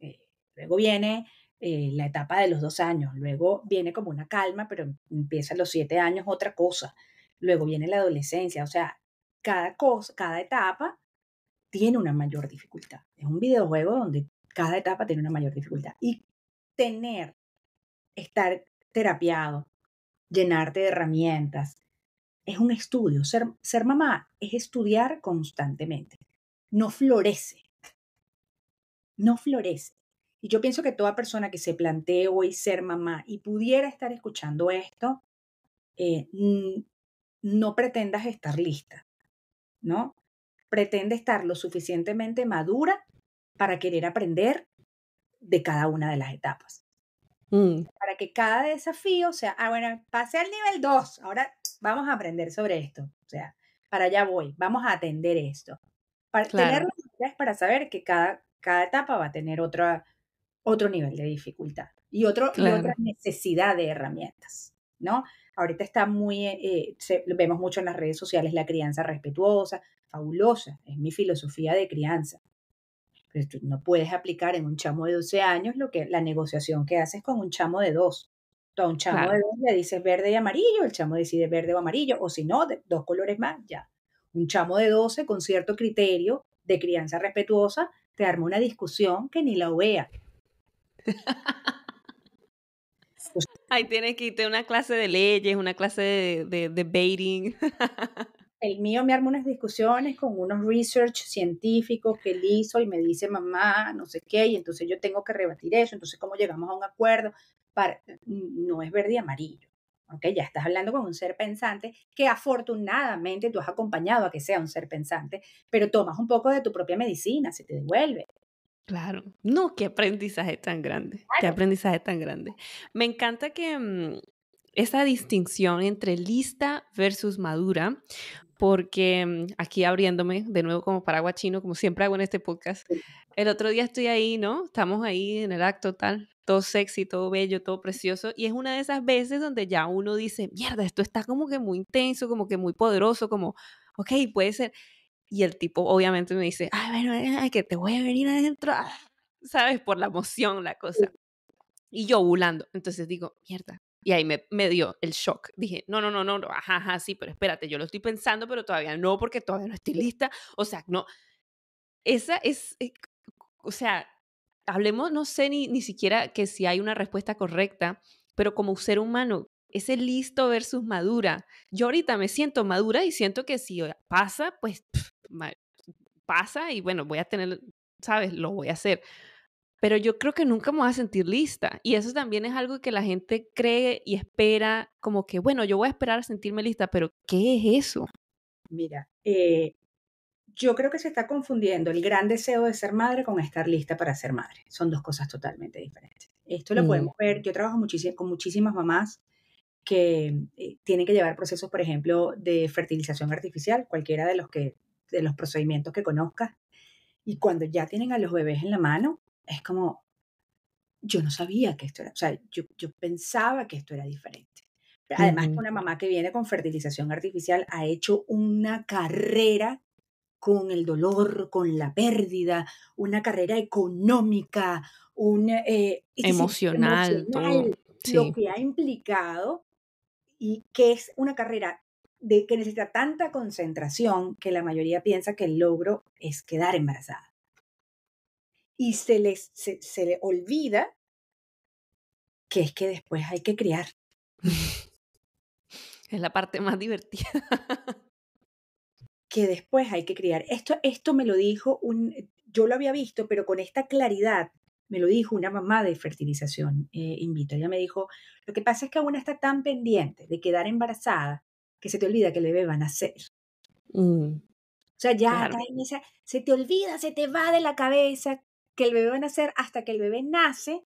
eh, luego viene eh, la etapa de los dos años, luego viene como una calma, pero em, empieza los siete años otra cosa, luego viene la adolescencia, o sea, cada cosa, cada etapa tiene una mayor dificultad. Es un videojuego donde cada etapa tiene una mayor dificultad. Y tener, estar terapiado, llenarte de herramientas, es un estudio. Ser, ser mamá es estudiar constantemente. No florece. No florece. Y yo pienso que toda persona que se plantee hoy ser mamá y pudiera estar escuchando esto, eh, no pretendas estar lista, ¿no? Pretende estar lo suficientemente madura para querer aprender de cada una de las etapas. Mm. Para que cada desafío sea, ah, bueno, pasé al nivel 2, ahora vamos a aprender sobre esto. O sea, para allá voy, vamos a atender esto. Para tener para saber que cada, cada etapa va a tener otro nivel de dificultad y, otro, otra necesidad de herramientas, ¿no? Ahorita está muy, eh, vemos mucho en las redes sociales la crianza respetuosa, fabulosa, es mi filosofía de crianza. Pero pues, no puedes aplicar en un chamo de 12 años lo que la negociación que haces con un chamo de 2. a un chamo de 2 le dices verde y amarillo, el chamo decide verde o amarillo, o si no, dos colores más, ya. Un chamo de 12 con cierto criterio de crianza respetuosa te arma una discusión que ni la vea. [laughs] Ahí tienes que irte a una clase de leyes, una clase de, de, de debating. [laughs] el mío me arma unas discusiones con unos research científicos que él hizo y me dice, mamá, no sé qué, y entonces yo tengo que rebatir eso, entonces cómo llegamos a un acuerdo. Para... No es verde y amarillo, ¿ok? Ya estás hablando con un ser pensante que afortunadamente tú has acompañado a que sea un ser pensante, pero tomas un poco de tu propia medicina, se te devuelve. Claro, no, qué aprendizaje tan grande, qué aprendizaje tan grande. Me encanta que, mm, esa distinción entre lista versus madura, porque mm, aquí abriéndome de nuevo como paraguachino, chino, como siempre hago en este podcast, el otro día estoy ahí, ¿no? Estamos ahí en el acto tal, todo sexy, todo bello, todo precioso, y es una de esas veces donde ya uno dice, mierda, esto está como que muy intenso, como que muy poderoso, como, ok, puede ser. Y el tipo obviamente me dice, ay, bueno, ay, que te voy a venir adentro, [laughs] ¿sabes? Por la emoción, la cosa. Y yo volando. Entonces digo, mierda, y ahí me, me dio el shock. Dije, no, no, no, no, ajá, ajá, sí, pero espérate, yo lo estoy pensando, pero todavía no, porque todavía no estoy lista. O sea, no. Esa es, eh, o sea, hablemos, no sé ni, ni siquiera que si hay una respuesta correcta, pero como ser humano, ese listo versus madura. Yo ahorita me siento madura y siento que si pasa, pues pasa y bueno, voy a tener, ¿sabes? Lo voy a hacer pero yo creo que nunca me voy a sentir lista. Y eso también es algo que la gente cree y espera, como que, bueno, yo voy a esperar a sentirme lista, pero ¿qué es eso? Mira, eh, yo creo que se está confundiendo el gran deseo de ser madre con estar lista para ser madre. Son dos cosas totalmente diferentes. Esto lo mm. podemos ver, yo trabajo con muchísimas mamás que eh, tienen que llevar procesos, por ejemplo, de fertilización artificial, cualquiera de los, que, de los procedimientos que conozcas. Y cuando ya tienen a los bebés en la mano, es como, yo no sabía que esto era, o sea, yo, pensaba que esto era diferente. Además, una mamá que viene con fertilización artificial ha hecho una carrera con el dolor, con la pérdida, una carrera económica, un eh, emocional, lo que ha implicado y que es una carrera de, que necesita tanta concentración que la mayoría piensa que el logro es quedar embarazada y se le se, se olvida que es que después hay que criar. [laughs] Es la parte más divertida. [laughs] que después hay que criar. Esto, esto me lo dijo un, eh, yo lo había visto, pero con esta claridad me lo dijo una mamá de fertilización eh, Ella me dijo, lo que pasa es que una está tan pendiente de quedar embarazada que se te olvida que le bebé va a nacer. Mm, o sea, ya se te olvida, se te va de la cabeza que el bebé va a nacer hasta que el bebé nace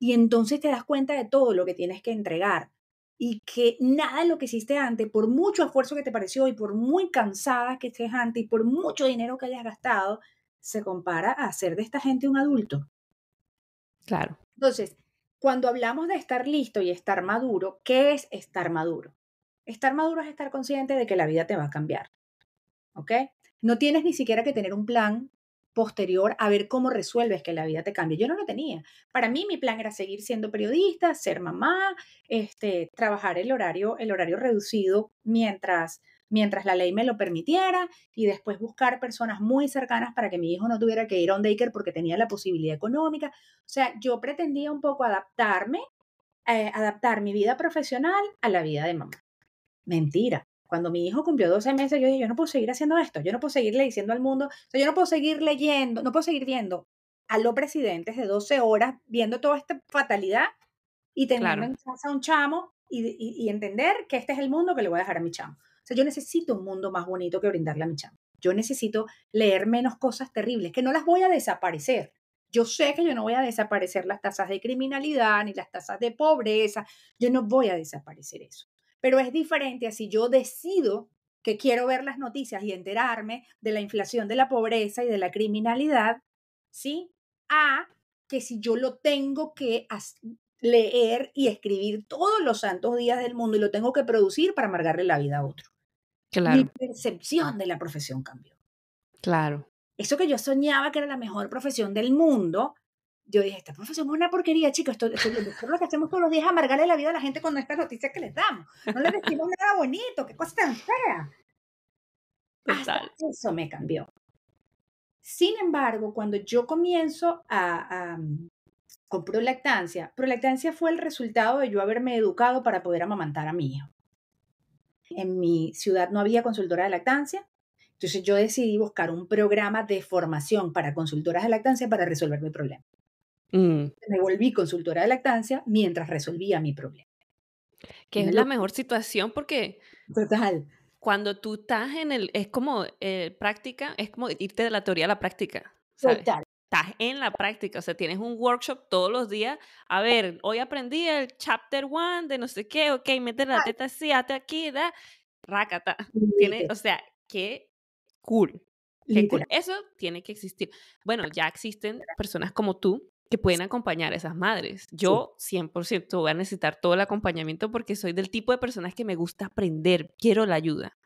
y entonces te das cuenta de todo lo que tienes que entregar y que nada de lo que hiciste antes, por mucho esfuerzo que te pareció y por muy cansada que estés antes y por mucho dinero que hayas gastado, se compara a hacer de esta gente un adulto. Claro. Entonces, cuando hablamos de estar listo y estar maduro, ¿qué es estar maduro? Estar maduro es estar consciente de que la vida te va a cambiar. ¿Ok? No tienes ni siquiera que tener un plan posterior a ver cómo resuelves que la vida te cambie. Yo no lo tenía. Para mí mi plan era seguir siendo periodista, ser mamá, este, trabajar el horario, el horario reducido mientras, mientras la ley me lo permitiera y después buscar personas muy cercanas para que mi hijo no tuviera que ir a un daycare porque tenía la posibilidad económica. O sea, yo pretendía un poco adaptarme, eh, adaptar mi vida profesional a la vida de mamá. Mentira, cuando mi hijo cumplió 12 meses, yo dije, yo no puedo seguir haciendo esto, yo no puedo seguir diciendo al mundo, o yo no puedo seguir leyendo, no puedo seguir viendo a los presidentes de 12 horas viendo toda esta fatalidad y teniendo en casa a un chamo y, entender que este es el mundo que le voy a dejar a mi chamo. O sea, yo necesito un mundo más bonito que brindarle a mi chamo. Yo necesito leer menos cosas terribles, que no las voy a desaparecer. Yo sé que yo no voy a desaparecer las tasas de criminalidad ni las tasas de pobreza. Yo no voy a desaparecer eso. Pero es diferente a si yo decido que quiero ver las noticias y enterarme de la inflación, de la pobreza y de la criminalidad, ¿sí? A que si yo lo tengo que leer y escribir todos los santos días del mundo y lo tengo que producir para amargarle la vida a otro. Claro. Mi percepción de la profesión cambió. Claro. Eso que yo soñaba que era la mejor profesión del mundo, yo dije, esta profesión es una porquería, chicos, esto, es lo que hacemos todos los días, amargarle la vida a la gente con estas noticias que les damos. No les decimos nada bonito, qué cosa tan fea. eso me cambió. Sin embargo, cuando yo comienzo a, mm, con prolactancia, prolactancia fue el resultado de yo haberme educado para poder amamantar a mi hijo. En mi ciudad no había consultora de lactancia, entonces yo decidí buscar un programa de formación para consultoras de lactancia para resolver mi problema. Mm. Me volví consultora de lactancia mientras resolvía mi problema. Que es la mejor situación porque... Total. Cuando tú estás en el... Es como eh, práctica, es como irte de la teoría a la práctica. Total. Estás en la práctica, o sea, tienes un workshop todos los días. A ver, hoy aprendí el chapter one de no sé qué, ok, mete la teta así, hazte aquí, da, rácata. o sea, qué cool. Qué cool. Eso tiene que existir. Bueno, ya existen personas como tú que pueden acompañar a esas madres. Yo 100% voy a necesitar todo el acompañamiento porque soy del tipo de personas que me gusta aprender, quiero la ayuda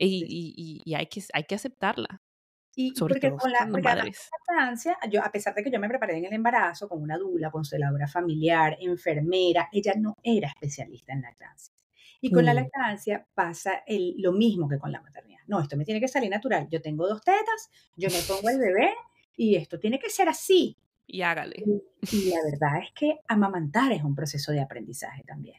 y, y, hay, que, hay que aceptarla. Y Sobre porque todo con la, lactancia, yo, a pesar de que yo me preparé en el embarazo con una dula, consteladora familiar, enfermera, ella no era especialista en lactancia. Y con la mm. lactancia pasa lo mismo que con la maternidad. No, esto me tiene que salir natural. Yo tengo dos tetas, yo me pongo el bebé y esto tiene que ser así y hágale. Y, la verdad es que amamantar es un proceso de aprendizaje también.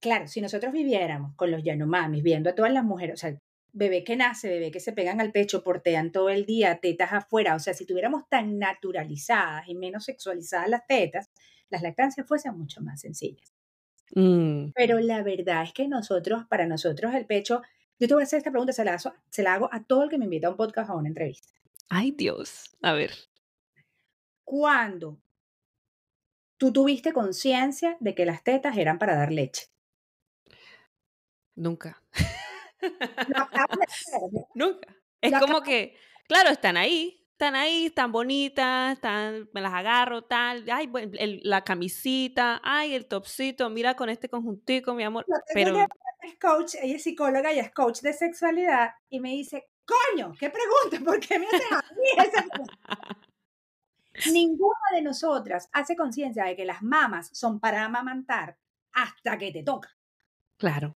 Claro, si nosotros viviéramos con los Yanomamis, viendo a todas las mujeres, o sea, bebé que nace, bebé que se pegan al pecho, portean todo el día, tetas afuera, o sea, si tuviéramos tan naturalizadas y menos sexualizadas las tetas, las lactancias fuesen mucho más sencillas. Mm. Pero la verdad es que nosotros, para nosotros el pecho, yo te voy a hacer esta pregunta, se se la hago a todo el que me invita a un podcast o a una entrevista. Ay Dios, a ver. ¿cuándo tú tuviste conciencia de que las tetas eran para dar leche? Nunca. [laughs] Nunca. Es como que, claro, están ahí, están ahí, están bonitas, están, me las agarro, tal, ay, la camisita, ay, el topsito, mira con este conjuntico, mi amor. pero es coach, ella es psicóloga y es coach de sexualidad y me dice, coño, qué pregunta, [laughs] ¿por qué me haces a mí esa [laughs] Ninguna de nosotras hace conciencia de que las mamas son para amamantar hasta que te toca. Claro.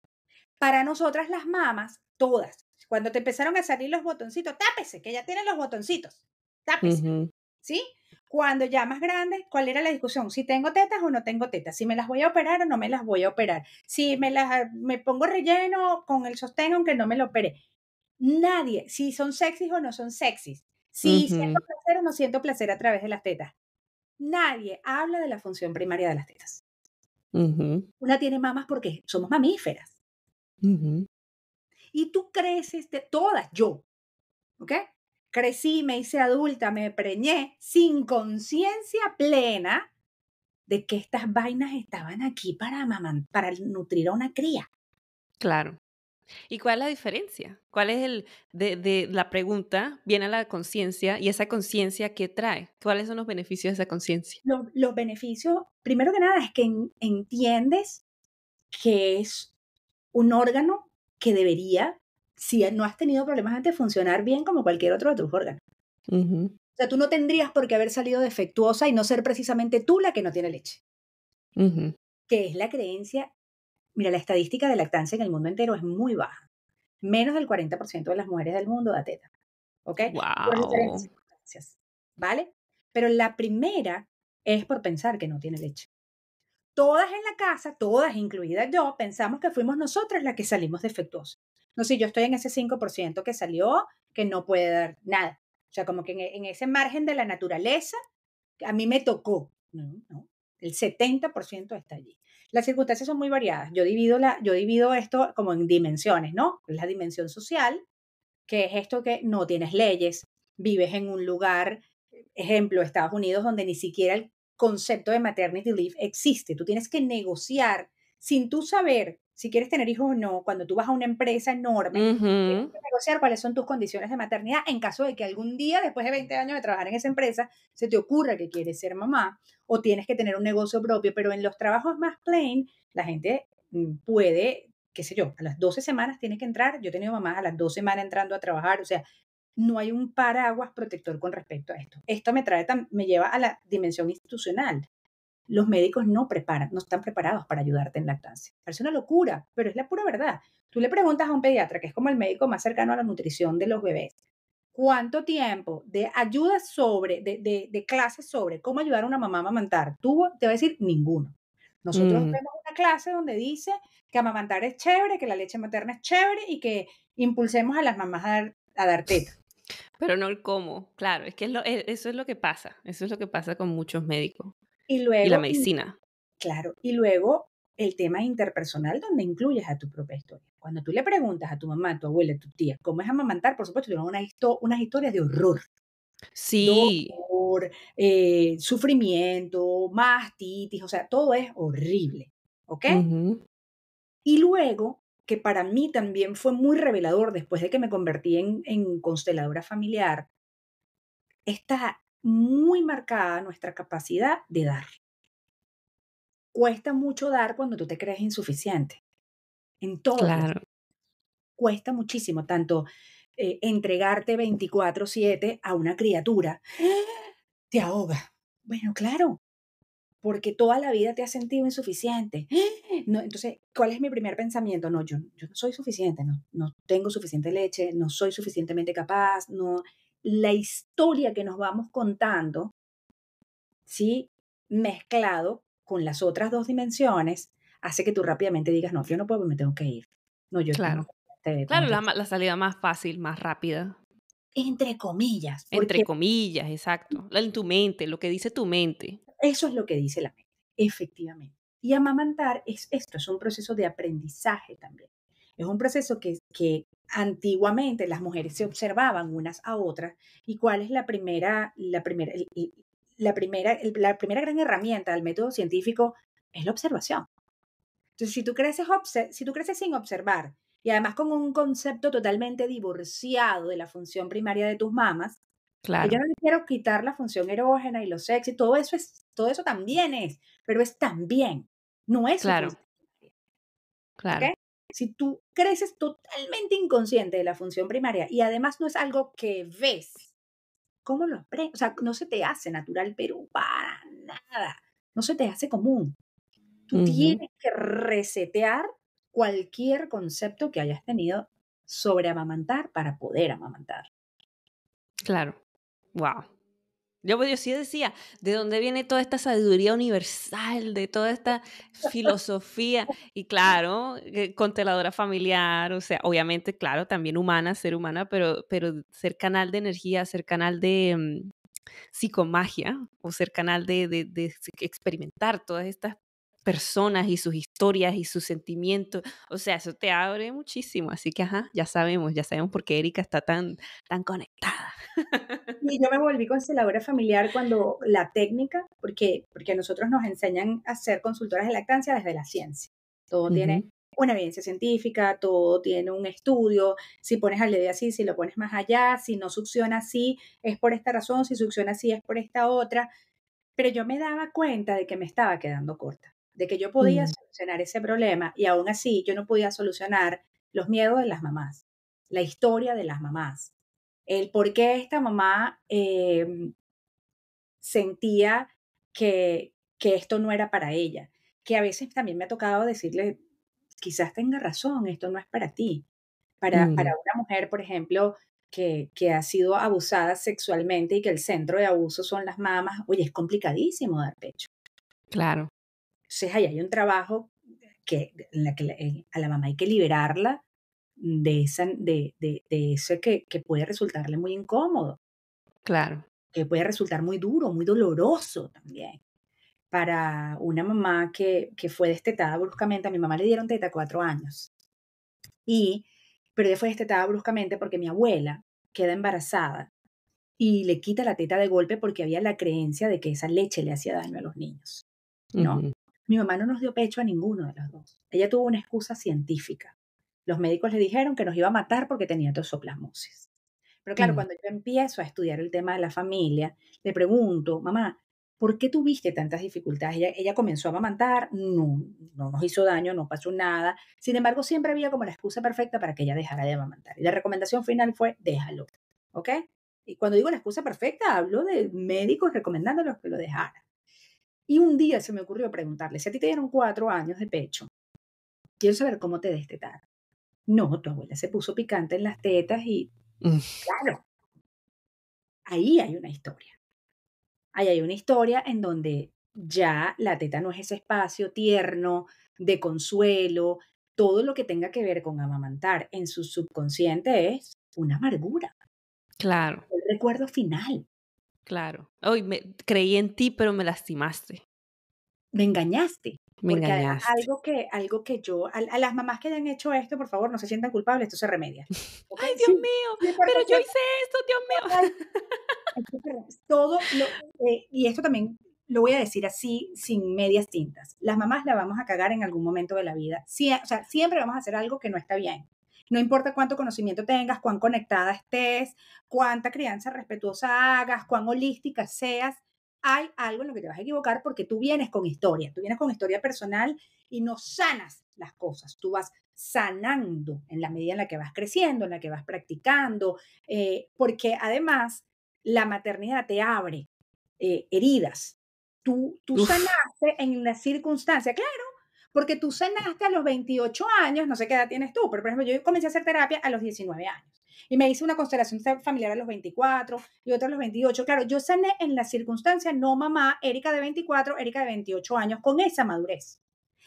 Para nosotras las mamas, todas, cuando te empezaron a salir los botoncitos, tápese, que ya tienen los botoncitos, tápese, ¿sí? Cuando ya más grandes, ¿cuál era la discusión? Si tengo tetas o no tengo tetas, si me las voy a operar o no me las voy a operar, si me las me pongo relleno con el sostén aunque no me lo opere. Nadie, si son sexys o no son sexys. Si siento placer o no siento placer a través de las tetas. Nadie habla de la función primaria de las tetas. Una tiene mamas porque somos mamíferas. Y tú creces, de todas, yo, Crecí, me hice adulta, me preñé sin conciencia plena de que estas vainas estaban aquí para, para nutrir a una cría. Claro. ¿Y cuál es la diferencia? ¿Cuál es el de, la pregunta? Viene a la conciencia y esa conciencia que trae. ¿Cuáles son los beneficios de esa conciencia? Los, beneficios, primero que nada, es que entiendes que es un órgano que debería, si no has tenido problemas antes, funcionar bien como cualquier otro de tus órganos. O sea, tú no tendrías por qué haber salido defectuosa y no ser precisamente tú la que no tiene leche. Que es la creencia Mira, la estadística de lactancia en el mundo entero es muy baja. Menos del 40% de las mujeres del mundo da teta. ¿Ok? Wow. ¿Vale? Pero la primera es por pensar que no tiene leche. Todas en la casa, todas, incluida yo, pensamos que fuimos nosotras las que salimos defectuosas. No sé, yo estoy en ese 5% que salió, que no puede dar nada. O sea, como que en, e, ese margen de la naturaleza, a mí me tocó. no, el 70% está allí. Las circunstancias son muy variadas. Yo divido, la, yo divido esto como en dimensiones, ¿no? La dimensión social, que es esto que no tienes leyes, vives en un lugar, ejemplo, Estados Unidos, donde ni siquiera el concepto de maternity leave existe. Tú tienes que negociar sin tú saber si quieres tener hijos o no, cuando tú vas a una empresa enorme, tienes que negociar cuáles son tus condiciones de maternidad en caso de que algún día, después de 20 años de trabajar en esa empresa, se te ocurra que quieres ser mamá o tienes que tener un negocio propio, pero en los trabajos más plain, la gente mm, puede, qué sé yo, a las 12 semanas tiene que entrar, yo he tenido mamás a las 12 semanas entrando a trabajar, o sea, no hay un paraguas protector con respecto a esto. Esto me lleva a la dimensión institucional los médicos no preparan, no están preparados para ayudarte en lactancia. Es una locura, pero es la pura verdad. Tú le preguntas a un pediatra, que es como el médico más cercano a la nutrición de los bebés, ¿cuánto tiempo de ayuda sobre, de, clases sobre cómo ayudar a una mamá a amamantar tú Te va a decir ninguno. Nosotros tenemos mm. una clase donde dice que amamantar es chévere, que la leche materna es chévere y que impulsemos a las mamás a dar, a teta. Pero no el cómo, claro, es que e, eso es lo que pasa, eso es lo que pasa con muchos médicos. Y, luego, y la medicina. claro, y luego el tema interpersonal donde incluyes a tu propia historia. Cuando tú le preguntas a tu mamá, a tu abuela, a tu tía, cómo es amamantar, por supuesto, tienen a histo unas historias de horror. Sí. eh, sufrimiento, mastitis, o sea, todo es horrible. ¿Ok? Y luego, que para mí también fue muy revelador después de que me convertí en, en consteladora familiar, esta muy marcada nuestra capacidad de dar. Cuesta mucho dar cuando tú te crees insuficiente. En todo. Cuesta muchísimo, tanto eh, entregarte 24/7 a una criatura. [gasps] Te ahoga. Bueno, claro, porque toda la vida te has sentido insuficiente. [gasps] No, entonces, ¿cuál es mi primer pensamiento? No, yo, yo no soy suficiente, no, no tengo suficiente leche, no soy suficientemente capaz, no, la historia que nos vamos contando, ¿sí? mezclado con las otras dos dimensiones, hace que tú rápidamente digas, no, yo no puedo, me tengo que ir. No, yo claro. claro, la, salida más fácil, más rápida. Entre comillas. Entre comillas, exacto. En tu mente, lo que dice tu mente. Eso es lo que dice la mente, efectivamente. Y amamantar es esto, es un proceso de aprendizaje también. Es un proceso que antiguamente las mujeres se observaban unas a otras y cuál es la primera, la primera, la primera, la primera gran herramienta del método científico es la observación. Entonces, si tú creces, si tú creces sin observar y además con un concepto totalmente divorciado de la función primaria de tus mamas, claro. yo no quiero quitar la función erógena y los sexy, todo eso es, todo eso también es, pero es también, no es claro, claro si tú creces totalmente inconsciente de la función primaria y además no es algo que ves, ¿cómo lo aprendes? O sea, no se te hace natural, pero para nada. No se te hace común. Tú tienes que resetear cualquier concepto que hayas tenido sobre amamantar para poder amamantar. Claro. Wow. Pues, yo, sí decía, ¿de dónde viene toda esta sabiduría universal, de toda esta filosofía? Y claro, eh, conteladora familiar, o sea, obviamente, claro, también humana, ser humana, pero, pero ser canal de energía, ser canal de mm, psicomagia o ser canal de, de, de experimentar todas estas personas y sus historias y sus sentimientos. O sea, eso te abre muchísimo. Así que, ajá, ya sabemos, ya sabemos por qué Erika está tan, tan conectada. Y [laughs] yo me volví con labor familiar cuando la técnica, porque, porque nosotros nos enseñan a ser consultoras de lactancia desde la ciencia. Todo tiene una evidencia científica, todo tiene un estudio, si pones al bebé así, si lo pones más allá, si no succiona así, es por esta razón, si succiona así, es por esta otra. Pero yo me daba cuenta de que me estaba quedando corta de que yo podía mm. solucionar ese problema y aún así yo no podía solucionar los miedos de las mamás, la historia de las mamás, el por qué esta mamá em, sentía que, que esto no era para ella, que a veces también me ha tocado decirle, quizás tenga razón, esto no es para ti. Para, para mm. una mujer, por ejemplo, que, que, ha sido abusada sexualmente y que el centro de abuso son las mamás, oye, es complicadísimo dar pecho. Claro. Entonces ahí hay un trabajo que, en la que eh, a la mamá hay que liberarla de, esa, de, de, eso que, que puede resultarle muy incómodo. Claro. Que puede resultar muy duro, muy doloroso también. Para una mamá que, que fue destetada bruscamente, a mi mamá le dieron teta cuatro años. Y, pero ella fue destetada bruscamente porque mi abuela queda embarazada y le quita la teta de golpe porque había la creencia de que esa leche le hacía daño a los niños. ¿no? Mi mamá no nos dio pecho a ninguno de los dos. Ella tuvo una excusa científica. Los médicos le dijeron que nos iba a matar porque tenía tosoplasmosis. Pero claro, mm. cuando yo empiezo a estudiar el tema de la familia, le pregunto, mamá, ¿por qué tuviste tantas dificultades? Ella, comenzó a amamantar, no, no nos hizo daño, no pasó nada. Sin embargo, siempre había como la excusa perfecta para que ella dejara de amamantar. Y la recomendación final fue, déjalo, ¿ok? Y cuando digo la excusa perfecta, hablo de médicos recomendándolos que lo dejaran. Y un día se me ocurrió preguntarle, si a ti te dieron cuatro años de pecho, quiero saber cómo te destetaron. No, tu abuela se puso picante en las tetas y... Mm. Claro, ahí hay una historia. Ahí hay una historia en donde ya la teta no es ese espacio tierno, de consuelo, todo lo que tenga que ver con amamantar en su subconsciente es una amargura. Claro. El recuerdo final. Claro. Hoy me creí en ti, pero me lastimaste. Me engañaste. Me engañaste. Algo que, algo que yo, a, las mamás que hayan hecho esto, por favor, no se sientan culpables, esto se remedia. [laughs] Ay, Dios mío, pero yo hice esto, Dios mío. [laughs] Todo eh, y esto también lo voy a decir así, sin medias tintas. Las mamás la vamos a cagar en algún momento de la vida. o sea, siempre vamos a hacer algo que no está bien. No importa cuánto conocimiento tengas, cuán conectada estés, cuánta crianza respetuosa hagas, cuán holística seas, hay algo en lo que te vas a equivocar porque tú vienes con historia, tú vienes con historia personal y no sanas las cosas, tú vas sanando en la medida en la que vas creciendo, en la que vas practicando, eh, porque además la maternidad te abre eh, heridas. Tú, tú sanaste en la circunstancia, claro, porque tú sanaste a los 28 años, no sé qué edad tienes tú, pero por ejemplo, yo comencé a hacer terapia a los 19 años. Y me hice una constelación familiar a los 24 y otra a los 28. Claro, yo sané en la circunstancia no mamá, Erika de 24, Erika de 28 años, con esa madurez.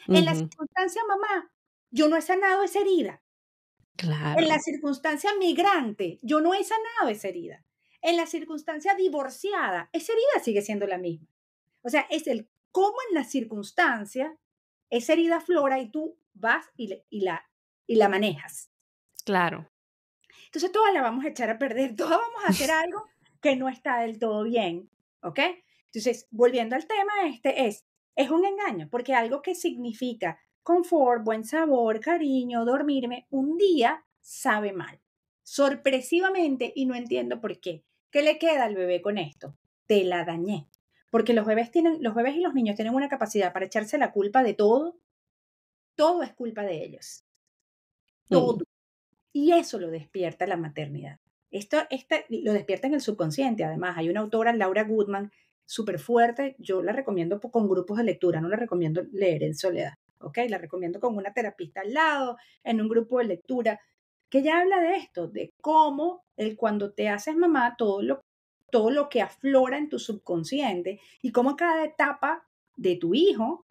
En la circunstancia mamá, yo no he sanado esa herida. Claro. En la circunstancia migrante, yo no he sanado esa herida. En la circunstancia divorciada, esa herida sigue siendo la misma. O sea, es el cómo en la circunstancia esa herida flora y tú vas y, la, y la manejas. Claro. Entonces todas la vamos a echar a perder, [laughs] todas vamos a hacer algo que no está del todo bien, ¿ok? Entonces, volviendo al tema, este es, es un engaño, porque algo que significa confort, buen sabor, cariño, dormirme, un día sabe mal, sorpresivamente, y no entiendo por qué. ¿Qué le queda al bebé con esto? Te la dañé porque los bebés tienen, los bebés y los niños tienen una capacidad para echarse la culpa de todo. Todo es culpa de ellos. Todo. Mm. Y eso lo despierta la maternidad. Esto, esta, lo despierta en el subconsciente, además. Hay una autora, Laura Goodman, súper fuerte. Yo la recomiendo con grupos de lectura, no la recomiendo leer en soledad. ¿ok? La recomiendo con una terapista al lado, en un grupo de lectura, que ya habla de esto, de cómo el cuando te haces mamá, todo lo, todo lo que aflora en tu subconsciente y cómo cada etapa de tu hijo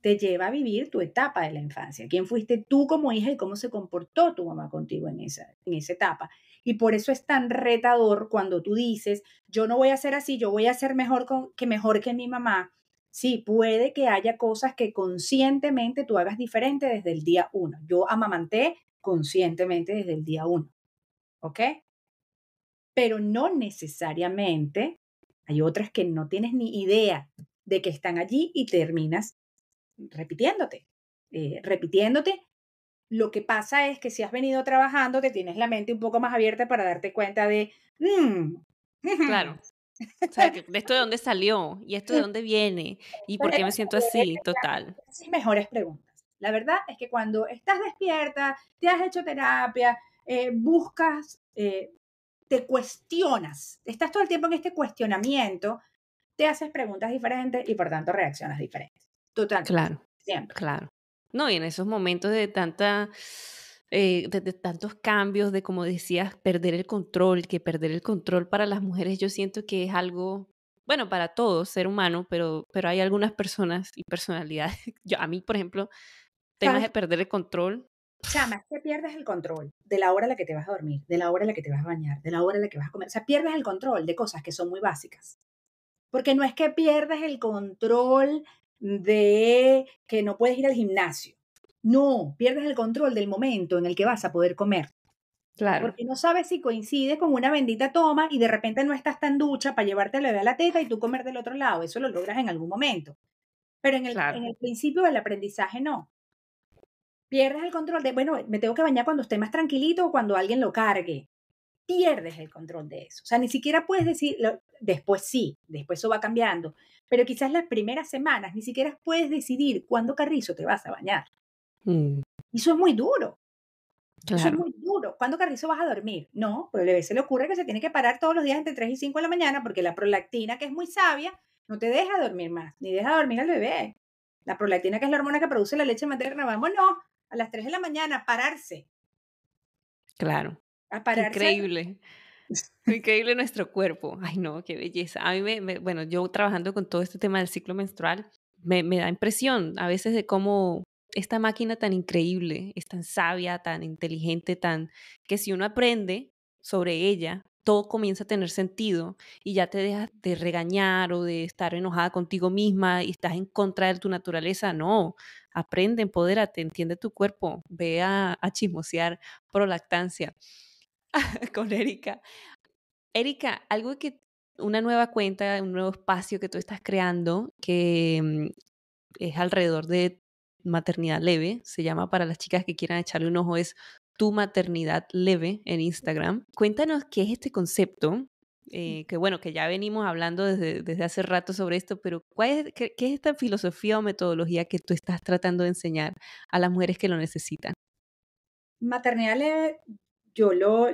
te lleva a vivir tu etapa de la infancia. ¿Quién fuiste tú como hija y cómo se comportó tu mamá contigo en esa, en esa etapa? Y por eso es tan retador cuando tú dices, yo no voy a ser así, yo voy a ser mejor que mejor que mi mamá. Sí, puede que haya cosas que conscientemente tú hagas diferente desde el día uno. Yo amamanté conscientemente desde el día uno. ¿Ok? pero no necesariamente. Hay otras que no tienes ni idea de que están allí y terminas repitiéndote, eh, repitiéndote. Lo que pasa es que si has venido trabajando, te tienes la mente un poco más abierta para darte cuenta de... Mm, claro. de [laughs] esto de dónde salió y esto de dónde viene y por qué me siento así, total. Mejores preguntas. La verdad es que cuando estás despierta, te has hecho terapia, eh, buscas eh, te cuestionas, estás todo el tiempo en este cuestionamiento, te haces preguntas diferentes y por tanto reaccionas diferentes. Total. Claro. Siempre. Claro. No, y en esos momentos de tanta... Eh, tantos cambios, de como decías, perder el control, que perder el control para las mujeres yo siento que es algo, bueno, para todo ser humano, pero, pero hay algunas personas y personalidades. [laughs] Yo, a mí, por ejemplo, temas de perder el control Chama, es que pierdes el control de la hora en la que te vas a dormir, de la hora en la que te vas a bañar, de la hora en la que vas a comer. O sea, pierdes el control de cosas que son muy básicas. Porque no es que pierdas el control de que no puedes ir al gimnasio. No, pierdes el control del momento en el que vas a poder comer. Claro. Porque no sabes si coincide con una bendita toma y de repente no estás tan ducha para llevarte la a la teta y tú comer del otro lado. Eso lo logras en algún momento. Pero en el principio del aprendizaje no. Pierdes el control de, bueno, me tengo que bañar cuando esté más tranquilito o cuando alguien lo cargue. Pierdes el control de eso. O sea, ni siquiera puedes decir, después sí, después eso va cambiando, pero quizás las primeras semanas ni siquiera puedes decidir cuándo carrizo te vas a bañar. Mm. Y eso es muy duro. Eso es muy duro. ¿Cuándo carrizo vas a dormir? No, pero a veces le ocurre que se tiene que parar todos los días entre 3 y 5 de la mañana porque la prolactina, que es muy sabia, no te deja dormir más, ni deja dormir al bebé. La prolactina, que es la hormona que produce la leche materna, no a las 3 de la mañana pararse. Claro. A pararse. Increíble. [laughs] Increíble nuestro cuerpo. Ay, no, qué belleza. A mí, bueno, yo trabajando con todo este tema del ciclo menstrual, me, me da impresión a veces de cómo esta máquina tan increíble, es tan sabia, tan inteligente, tan que si uno aprende sobre ella, todo comienza a tener sentido y ya te dejas de regañar o de estar enojada contigo misma y estás en contra de tu naturaleza. No, aprende, empodérate, entiende tu cuerpo, ve a, a chismosear prolactancia [laughs] con Erika. Erika, algo que una nueva cuenta, un nuevo espacio que tú estás creando que mm, es alrededor de maternidad leve, se llama para las chicas que quieran echarle un ojo, es tu maternidad leve en Instagram. Cuéntanos qué es este concepto, eh, que bueno, que ya venimos hablando desde, hace rato sobre esto, pero ¿cuál es, qué, es esta filosofía o metodología que tú estás tratando de enseñar a las mujeres que lo necesitan? Maternidad yo lo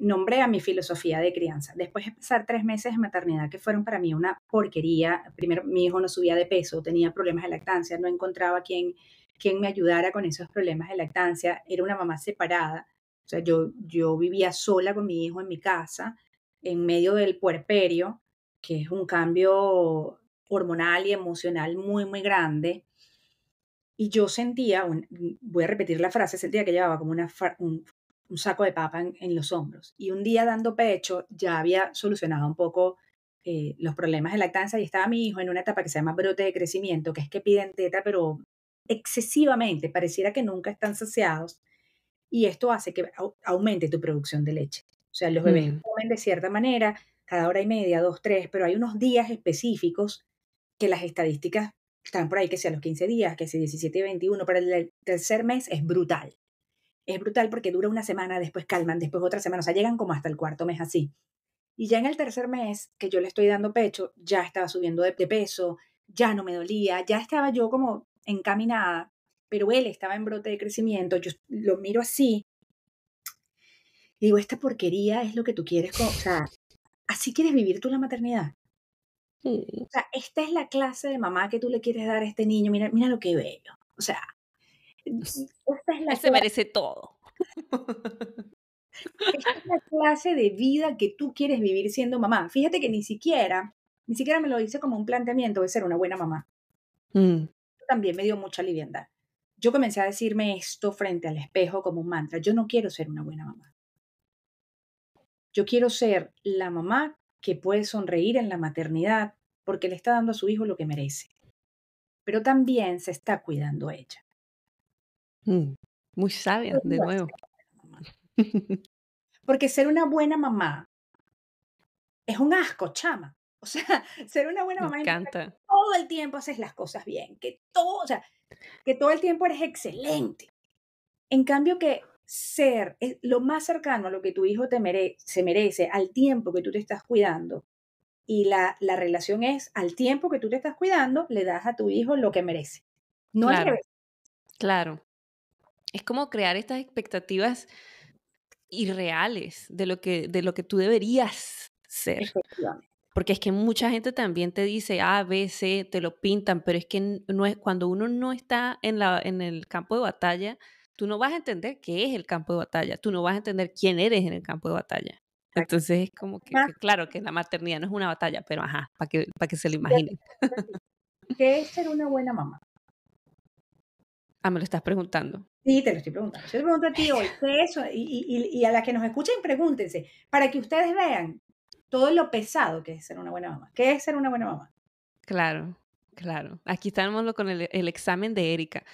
nombré a mi filosofía de crianza. Después de pasar tres meses de maternidad que fueron para mí una porquería, primero mi hijo no subía de peso, tenía problemas de lactancia, no encontraba quien, me ayudara con esos problemas de lactancia, era una mamá separada. O sea, yo, yo vivía sola con mi hijo en mi casa, en medio del puerperio, que es un cambio hormonal y emocional muy, muy grande. Y yo sentía, voy a repetir la frase, sentía que llevaba como una, un, saco de papa en, los hombros. Y un día dando pecho ya había solucionado un poco eh, los problemas de lactancia y estaba mi hijo en una etapa que se llama brote de crecimiento, que es que piden teta, pero excesivamente, pareciera que nunca están saciados. Y esto hace que aumente tu producción de leche. O sea, los bebés mm. de cierta manera, cada hora y media, dos, tres, pero hay unos días específicos que las estadísticas están por ahí, que sea los 15 días, que sea 17 y 21, pero el tercer mes es brutal. Es brutal porque dura una semana, después calman, después otra semana, o sea, llegan como hasta el cuarto mes así. Y ya en el tercer mes que yo le estoy dando pecho, ya estaba subiendo de peso, ya no me dolía, ya estaba yo como encaminada, pero él estaba en brote de crecimiento, yo lo miro así digo, esta porquería es lo que tú quieres, o sea, así quieres vivir tú la maternidad. O sea, esta es la clase de mamá que tú le quieres dar a este niño, mira, mira lo que bello. O sea, esta es la... Se merece todo. Esta es la clase de vida que tú quieres vivir siendo mamá. Fíjate que ni siquiera, ni siquiera me lo hice como un planteamiento de ser una buena mamá. Mm. También me dio mucha liviandad. Yo comencé a decirme esto frente al espejo como un mantra. Yo no quiero ser una buena mamá. Yo quiero ser la mamá que puede sonreír en la maternidad porque le está dando a su hijo lo que merece, pero también se está cuidando ella. Mm, muy sabia, de nuevo. Porque ser una buena mamá es un asco, chama. O sea, [laughs] ser una buena mamá Me todo el tiempo haces las cosas bien, que todo, o que todo el tiempo eres excelente. En cambio que ser es lo más cercano a lo que tu hijo te se merece, al tiempo que tú te estás cuidando. Y la, la, relación es, al tiempo que tú te estás cuidando, le das a tu hijo lo que merece. No claro. Es como crear estas expectativas irreales de lo que, de lo que tú deberías ser. Porque es que mucha gente también te dice A, B, C, te lo pintan, pero es que no es, cuando uno no está en, la, en el campo de batalla, tú no vas a entender qué es el campo de batalla, tú no vas a entender quién eres en el campo de batalla. Entonces es como que, claro, que la maternidad no es una batalla, pero ajá, para que, que se lo imaginen. ¿Qué es ser una buena mamá? Ah, me lo estás preguntando. Sí, te lo estoy preguntando. Yo te pregunto a ti hoy, [laughs] eso? Y, y, y a las que nos escuchen, pregúntense, para que ustedes vean todo lo pesado que es ser una buena mamá. ¿Qué es ser una buena mamá? Claro, Claro, aquí estamos con el, examen de Erika.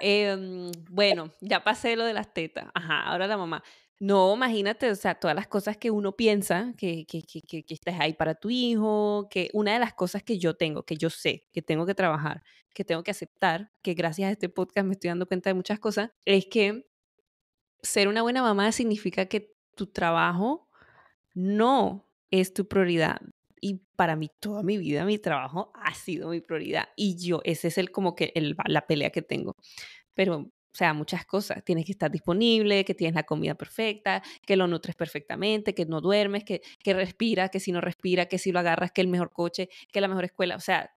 Em, bueno, ya pasé lo de las tetas. Ajá, ahora la mamá. No, imagínate, o sea, todas las cosas que uno piensa que, que, que estás ahí para tu hijo, que una de las cosas que yo tengo, que yo sé, que tengo que trabajar, que tengo que aceptar, que gracias a este podcast me estoy dando cuenta de muchas cosas, es que ser una buena mamá significa que tu trabajo no es tu prioridad y para mí toda mi vida mi trabajo ha sido mi prioridad y yo, ese es el como que el, la pelea que tengo. Pero o sea, muchas cosas. Tienes que estar disponible, que tienes la comida perfecta, que lo nutres perfectamente, que no duermes, que, que respiras, que si no respira que si lo agarras, que el mejor coche, que la mejor escuela. O sea.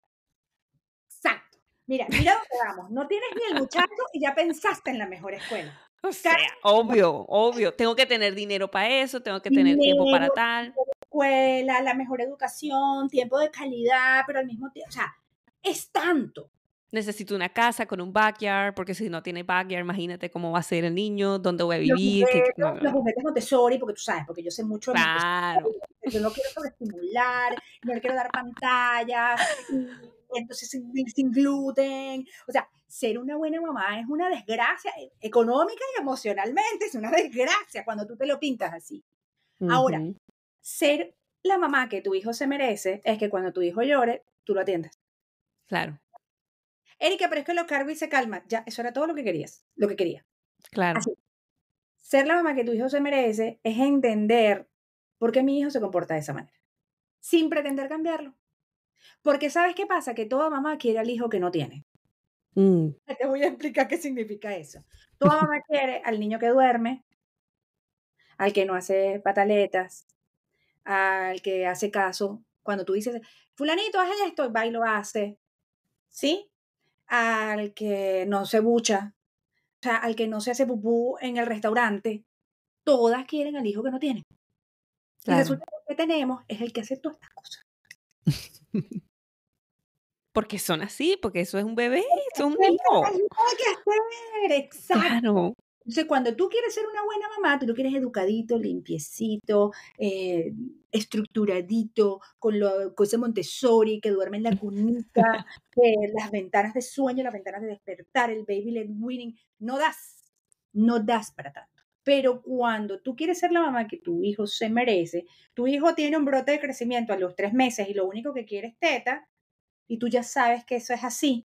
Exacto. Mira, mira dónde vamos. No tienes ni el muchacho y ya pensaste en la mejor escuela. [laughs] O sea, obvio, obvio. Tengo que tener dinero para eso, tengo que tener tiempo para tal escuela, la mejor educación, tiempo de calidad, pero al mismo tiempo, o sea, es tanto. Necesito una casa con un backyard, porque si no tiene backyard, imagínate cómo va a ser el niño, dónde voy a vivir. Los juguetes, no te porque tú sabes, porque yo sé mucho claro. Yo no quiero sobreestimular, no le quiero dar pantallas, entonces sin, gluten. O sea, ser una buena mamá es una desgracia eh, económica y emocionalmente, es una desgracia cuando tú te lo pintas así. Ahora, ser la mamá que tu hijo se merece es que cuando tu hijo llore, tú lo atiendas. Claro. Erika, pero es que lo cargo y se calma. Ya, eso era todo lo que querías, lo que quería. Claro. Ser la mamá que tu hijo se merece es entender por qué mi hijo se comporta de esa manera, sin pretender cambiarlo. Porque sabes qué pasa, que toda mamá quiere al hijo que no tiene. Mm. Te voy a explicar qué significa eso. Toda mamá [laughs] quiere al niño que duerme, al que no hace pataletas, al que hace caso. Cuando tú dices, fulanito, haz esto, va y lo hace. ¿Sí? Al que no se bucha, o sea, al que no se hace pupú en el restaurante. Todas quieren al hijo que no tienen. Claro. Y resulta que tenemos es el que hace todas estas cosas. porque son así, porque eso es un bebé, eso es un niño. Hay que hacer, exacto. Entonces, cuando tú quieres ser una buena mamá, tú lo quieres educadito, limpiecito, eh, estructuradito, con, lo, ese Montessori que duerme en la cunita, las ventanas de sueño, las ventanas de despertar, el baby led winning. No das, no das para tanto. Pero cuando tú quieres ser la mamá que tu hijo se merece, tu hijo tiene un brote de crecimiento a los tres meses y lo único que quiere es teta, y tú ya sabes que eso es así.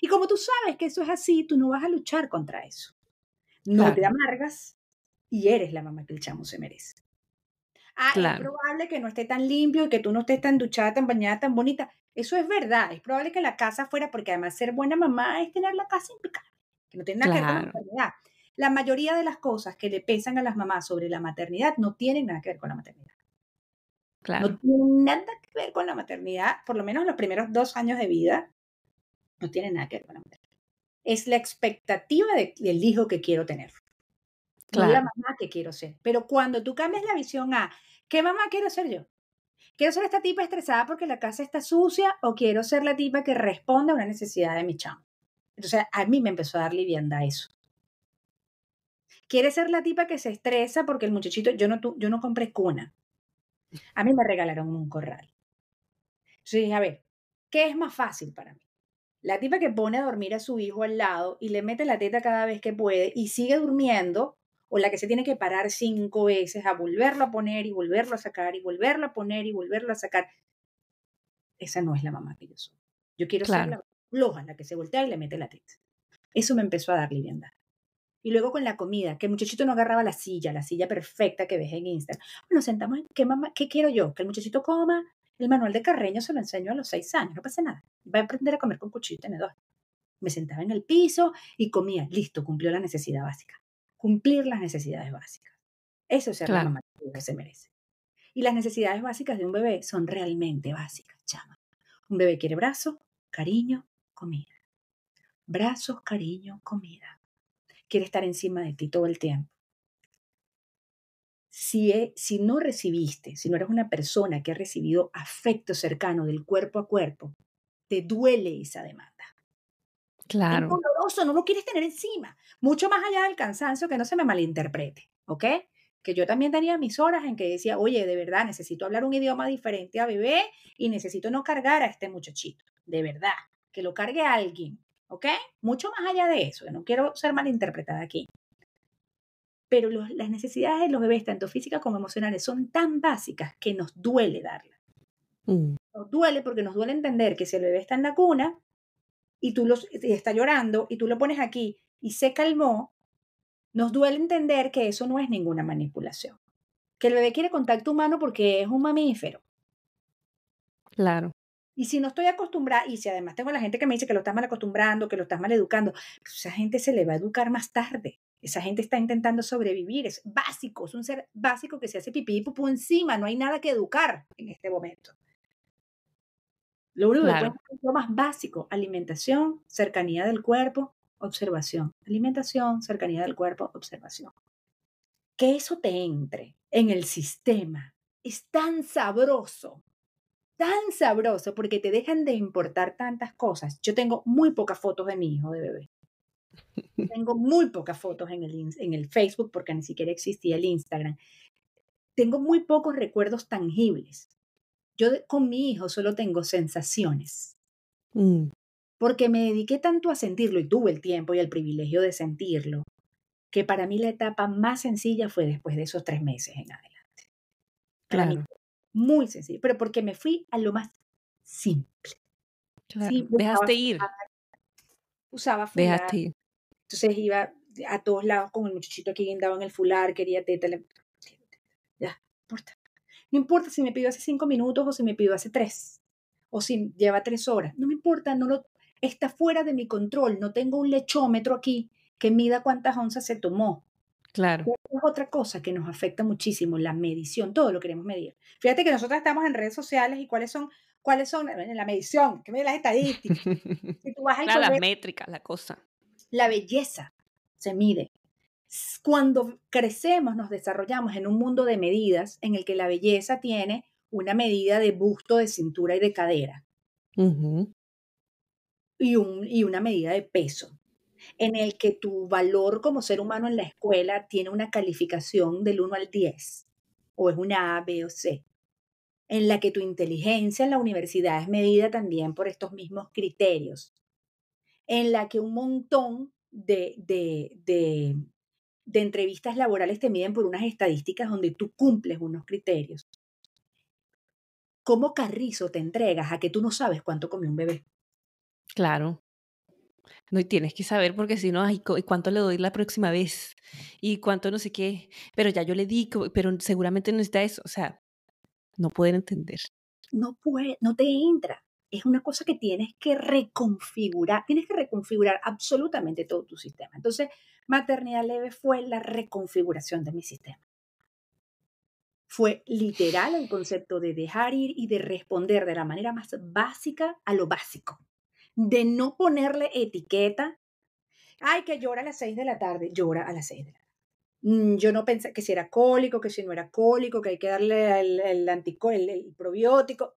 Y como tú sabes que eso es así, tú no vas a luchar contra eso no te amargas y eres la mamá que el chamo se merece. Ah, es probable que no esté tan limpio y que tú no estés tan duchada, tan bañada, tan bonita. Eso es verdad. Es probable que la casa fuera, porque además ser buena mamá es tener la casa impecable, que no tiene nada que ver con la maternidad. La mayoría de las cosas que le pesan a las mamás sobre la maternidad no tienen nada que ver con la maternidad. Claro. No tienen nada que ver con la maternidad, por lo menos los primeros dos años de vida, no tienen nada que ver con la maternidad es la expectativa del hijo que quiero tener. Claro. la mamá que quiero ser. Pero cuando tú cambias la visión a, ¿qué mamá quiero ser yo? ¿Quiero ser esta tipa estresada porque la casa está sucia o quiero ser la tipa que responde a una necesidad de mi chamo? Entonces, a mí me empezó a dar liviandad eso. ¿Quieres ser la tipa que se estresa porque el muchachito, yo no, yo no compré cuna? A mí me regalaron un corral. Entonces dije, a ver, ¿qué es más fácil para mí? La tipa que pone a dormir a su hijo al lado y le mete la teta cada vez que puede y sigue durmiendo, o la que se tiene que parar cinco veces a volverlo a poner y volverlo a sacar y volverlo a poner y volverlo a sacar. Esa no es la mamá que yo soy. Yo quiero ser la floja, la que se voltea y le mete la teta. Eso me empezó a dar liviandad. Y luego con la comida, que el muchachito no agarraba la silla, la silla perfecta que ves en Instagram. Bueno, sentamos, ¿qué, mamá, ¿qué quiero yo? Que el muchachito coma el manual de Carreño se lo enseño a los seis años, no pasa nada. Va a aprender a comer con cuchillo y tenedor. Me sentaba en el piso y comía. Listo, cumplió la necesidad básica. Cumplir las necesidades básicas. Eso es el la que se merece. Y las necesidades básicas de un bebé son realmente básicas, chama. Un bebé quiere brazos, cariño, comida. Brazos, cariño, comida. Quiere estar encima de ti todo el tiempo. Si, no recibiste, si no eres una persona que ha recibido afecto cercano del cuerpo a cuerpo, te duele esa demanda. Claro. Es doloroso, no lo quieres tener encima. Mucho más allá del cansancio, que no se me malinterprete, ¿ok? Que yo también tenía mis horas en que decía, oye, de verdad, necesito hablar un idioma diferente a bebé y necesito no cargar a este muchachito, de verdad, que lo cargue alguien, ¿ok? Mucho más allá de eso, que no quiero ser malinterpretada aquí pero las necesidades de los bebés, tanto físicas como emocionales, son tan básicas que nos duele darlas. Mm. Nos duele porque nos duele entender que si el bebé está en la cuna y tú lo está llorando y tú lo pones aquí y se calmó, nos duele entender que eso no es ninguna manipulación. Que el bebé quiere contacto humano porque es un mamífero. Claro. Y si no estoy acostumbrada, y si además tengo la gente que me dice que lo estás mal acostumbrando, que lo estás mal educando, pues esa gente se le va a educar más tarde. Esa gente está intentando sobrevivir, es básico, es un ser básico que se hace pipí y pupú encima, no hay nada que educar en este momento. Lo lo más básico, alimentación, cercanía del cuerpo, observación. Alimentación, cercanía del cuerpo, observación. Que eso te entre en el sistema es tan sabroso, tan sabroso, porque te dejan de importar tantas cosas. Yo tengo muy pocas fotos de mi hijo de bebé. Tengo muy pocas fotos en el, en el Facebook porque ni siquiera existía el Instagram. Tengo muy pocos recuerdos tangibles. Yo con mi hijo solo tengo sensaciones. Mm. Porque me dediqué tanto a sentirlo y tuve el tiempo y el privilegio de sentirlo, que para mí la etapa más sencilla fue después de esos tres meses en adelante. claro. muy sencillo, pero porque me fui a lo más simple. Dejaste ir. Usaba Dejaste ir. Entonces iba a todos lados con el muchachito aquí andaba en el fular, quería teta. Ya, no importa. No importa si me pidió hace cinco minutos o si me pidió hace tres. O si lleva tres horas. No me importa, no lo, está fuera de mi control. No tengo un lechómetro aquí que mida cuántas onzas se tomó. Claro. Es otra cosa que nos afecta muchísimo, la medición, todo lo queremos medir. Fíjate que nosotros estamos en redes sociales y cuáles son, cuáles son, la medición, que me las estadísticas. [laughs] las métricas, la cosa la belleza se mide. Cuando crecemos, nos desarrollamos en un mundo de medidas en el que la belleza tiene una medida de busto, de cintura y de cadera. y, y una medida de peso en el que tu valor como ser humano en la escuela tiene una calificación del 1 al 10, o es una A, B o C, en la que tu inteligencia en la universidad es medida también por estos mismos criterios, en la que un montón de, entrevistas laborales te miden por unas estadísticas donde tú cumples unos criterios. ¿Cómo carrizo te entregas a que tú no sabes cuánto comió un bebé? Claro, no, y tienes que saber porque si no, ay, ¿cuánto le doy la próxima vez? ¿Y cuánto no sé qué? Pero ya yo le digo pero seguramente necesita eso. O sea, no pueden entender. No puede, no te entra es una cosa que tienes que reconfigurar, tienes que reconfigurar absolutamente todo tu sistema. Entonces, maternidad leve fue la reconfiguración de mi sistema. Fue literal el concepto de dejar ir y de responder de la manera más básica a lo básico, de no ponerle etiqueta. Ay, que llora a las 6 de la tarde, llora a las seis de la tarde mm, yo no pensé que si era cólico, que si no era cólico, que hay que darle el, el, el, probiótico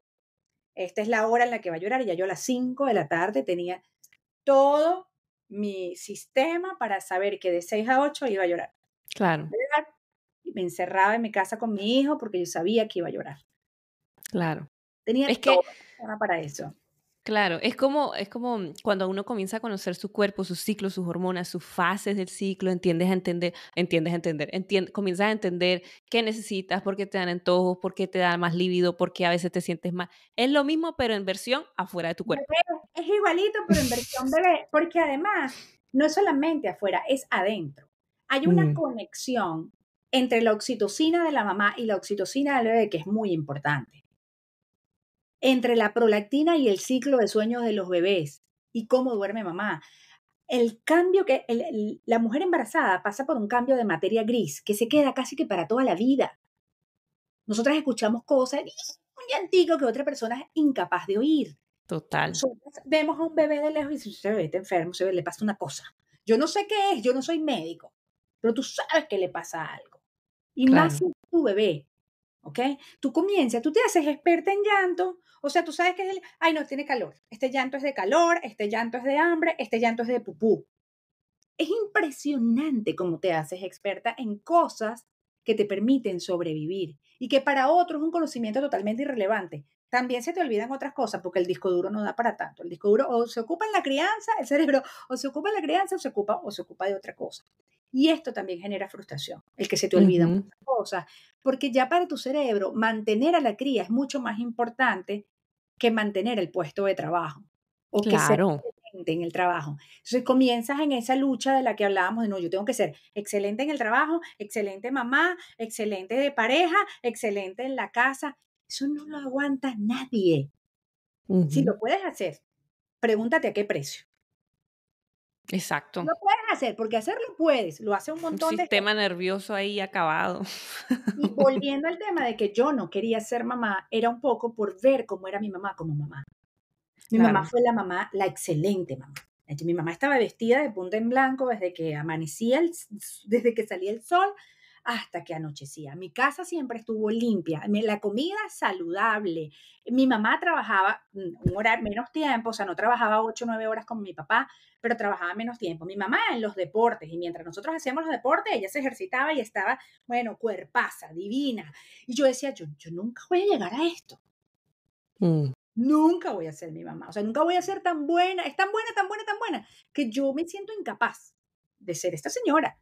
esta es la hora en la que va a llorar, y ya yo a las 5 de la tarde tenía todo mi sistema para saber que de 6 a 8 iba a llorar. Claro. Me encerraba en mi casa con mi hijo porque yo sabía que iba a llorar. Claro. Tenía es todo que para eso. Claro, es como, es como mm, cuando uno comienza a conocer su cuerpo, sus ciclos, sus hormonas, sus fases del ciclo, entiendes a entender, entiendes a entender, comienzas a entender qué necesitas, por qué te dan antojos, por qué te da más lívido, por qué a veces te sientes mal. Es lo mismo, pero en versión afuera de tu cuerpo. Es igualito, pero en versión bebé, porque además no es solamente afuera, es adentro. Hay una mm. conexión entre la oxitocina de la mamá y la oxitocina del bebé que es muy importante entre la prolactina y el ciclo de sueños de los bebés y cómo duerme mamá. El cambio que la mujer embarazada pasa por un cambio de materia gris que se queda casi que para toda la vida. Nosotras escuchamos cosas y un antiguo que otra persona es incapaz de oír. Total. vemos a un bebé de lejos y dice, se ve, está enfermo, se ve, le pasa una cosa. Yo no sé qué es, yo no soy médico, pero tú sabes que le pasa algo. Y más si tu bebé ¿ok? Tú comienzas, tú te haces experta en llanto, o sea, tú sabes que es el, ay, no, tiene calor, este llanto es de calor, este llanto es de hambre, este llanto es de pupú. Es impresionante cómo te haces experta en cosas que te permiten sobrevivir y que para otros es un conocimiento totalmente irrelevante. También se te olvidan otras cosas porque el disco duro no da para tanto. El disco duro o se ocupa en la crianza, el cerebro o se ocupa en la crianza o se ocupa o se ocupa de otra cosa. Y esto también genera frustración, el que se te olvida muchas cosas, porque ya para tu cerebro mantener a la cría es mucho más importante que mantener el puesto de trabajo o que ser en el trabajo. Entonces comienzas en esa lucha de la que hablábamos de no, yo tengo que ser excelente en el trabajo, excelente mamá, excelente de pareja, excelente en la casa. Eso no lo aguanta nadie. Si lo puedes hacer, pregúntate a qué precio. Exacto. Lo puedes hacer, porque hacerlo puedes, lo hace un montón de... Un sistema nervioso ahí acabado. Y [laughs] volviendo al tema de que yo no quería ser mamá, era un poco por ver cómo era mi mamá como mamá. Mi mamá fue la mamá, la excelente mamá. Mi mamá estaba vestida de punta en blanco desde que amanecía, desde que salía el sol hasta que anochecía. Mi casa siempre estuvo limpia, la comida saludable. Mi mamá trabajaba mm, un horario menos tiempo, o sea, no trabajaba ocho, o 9 horas con mi papá, pero trabajaba menos tiempo. Mi mamá en los deportes y mientras nosotros hacíamos los deportes, ella se ejercitaba y estaba, bueno, cuerpaza, divina. Y yo decía, yo, yo nunca voy a llegar a esto. Mm. Nunca voy a ser mi mamá, o sea, nunca voy a ser tan buena, es tan buena, tan buena, tan buena, que yo me siento incapaz de ser esta señora.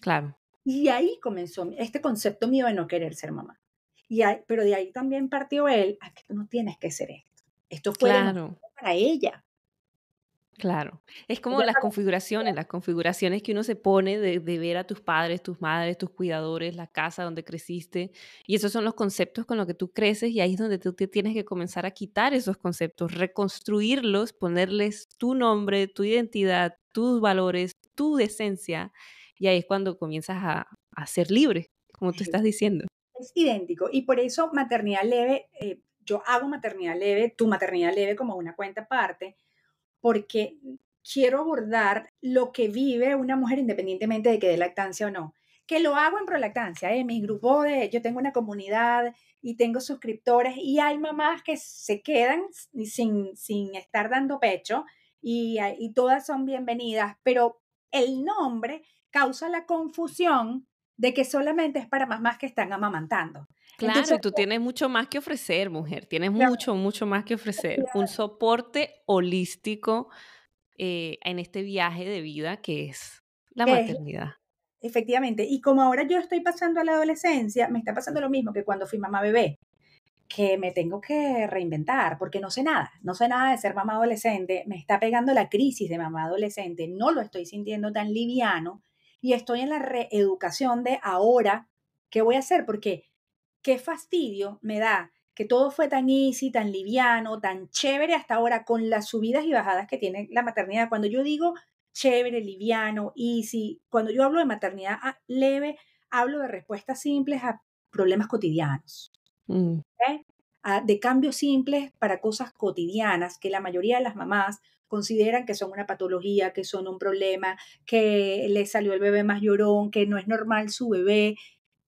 Claro. Y ahí comenzó este concepto mío de no querer ser mamá. Y pero de ahí también partió él, a que tú no tienes que ser esto. Esto fue para ella. Claro, es como las configuraciones, las configuraciones que uno se pone de, ver a tus padres, tus madres, tus cuidadores, la casa donde creciste. Y esos son los conceptos con los que tú creces y ahí es donde tú tienes que comenzar a quitar esos conceptos, reconstruirlos, ponerles tu nombre, tu identidad, tus valores, tu decencia y ahí es cuando comienzas a, ser libre, como tú estás diciendo. Es idéntico. Y por eso maternidad leve, eh, yo hago maternidad leve, tu maternidad leve como una cuenta aparte, porque quiero abordar lo que vive una mujer independientemente de que dé lactancia o no. Que lo hago en prolactancia, en ¿eh? mi grupo de, yo tengo una comunidad y tengo suscriptores y hay mamás que se quedan sin, sin estar dando pecho y, y todas son bienvenidas, pero el nombre causa la confusión de que solamente es para mamás que están amamantando. Claro, tú tienes mucho más que ofrecer, mujer, tienes mucho, mucho más que ofrecer. Un soporte holístico eh, en este viaje de vida que es la maternidad. efectivamente, y como ahora yo estoy pasando a la adolescencia, me está pasando lo mismo que cuando fui mamá bebé, que me tengo que reinventar porque no sé nada, no sé nada de ser mamá adolescente, me está pegando la crisis de mamá adolescente, no lo estoy sintiendo tan liviano y estoy en la reeducación de ahora, ¿qué voy a hacer? Porque qué fastidio me da que todo fue tan easy, tan liviano, tan chévere hasta ahora con las subidas y bajadas que tiene la maternidad. Cuando yo digo chévere, liviano, easy, cuando yo hablo de maternidad leve, hablo de respuestas simples a problemas cotidianos. Mm. ¿eh? de cambios simples para cosas cotidianas que la mayoría de las mamás consideran que son una patología, que son un problema, que le salió el bebé más llorón, que no es normal su bebé,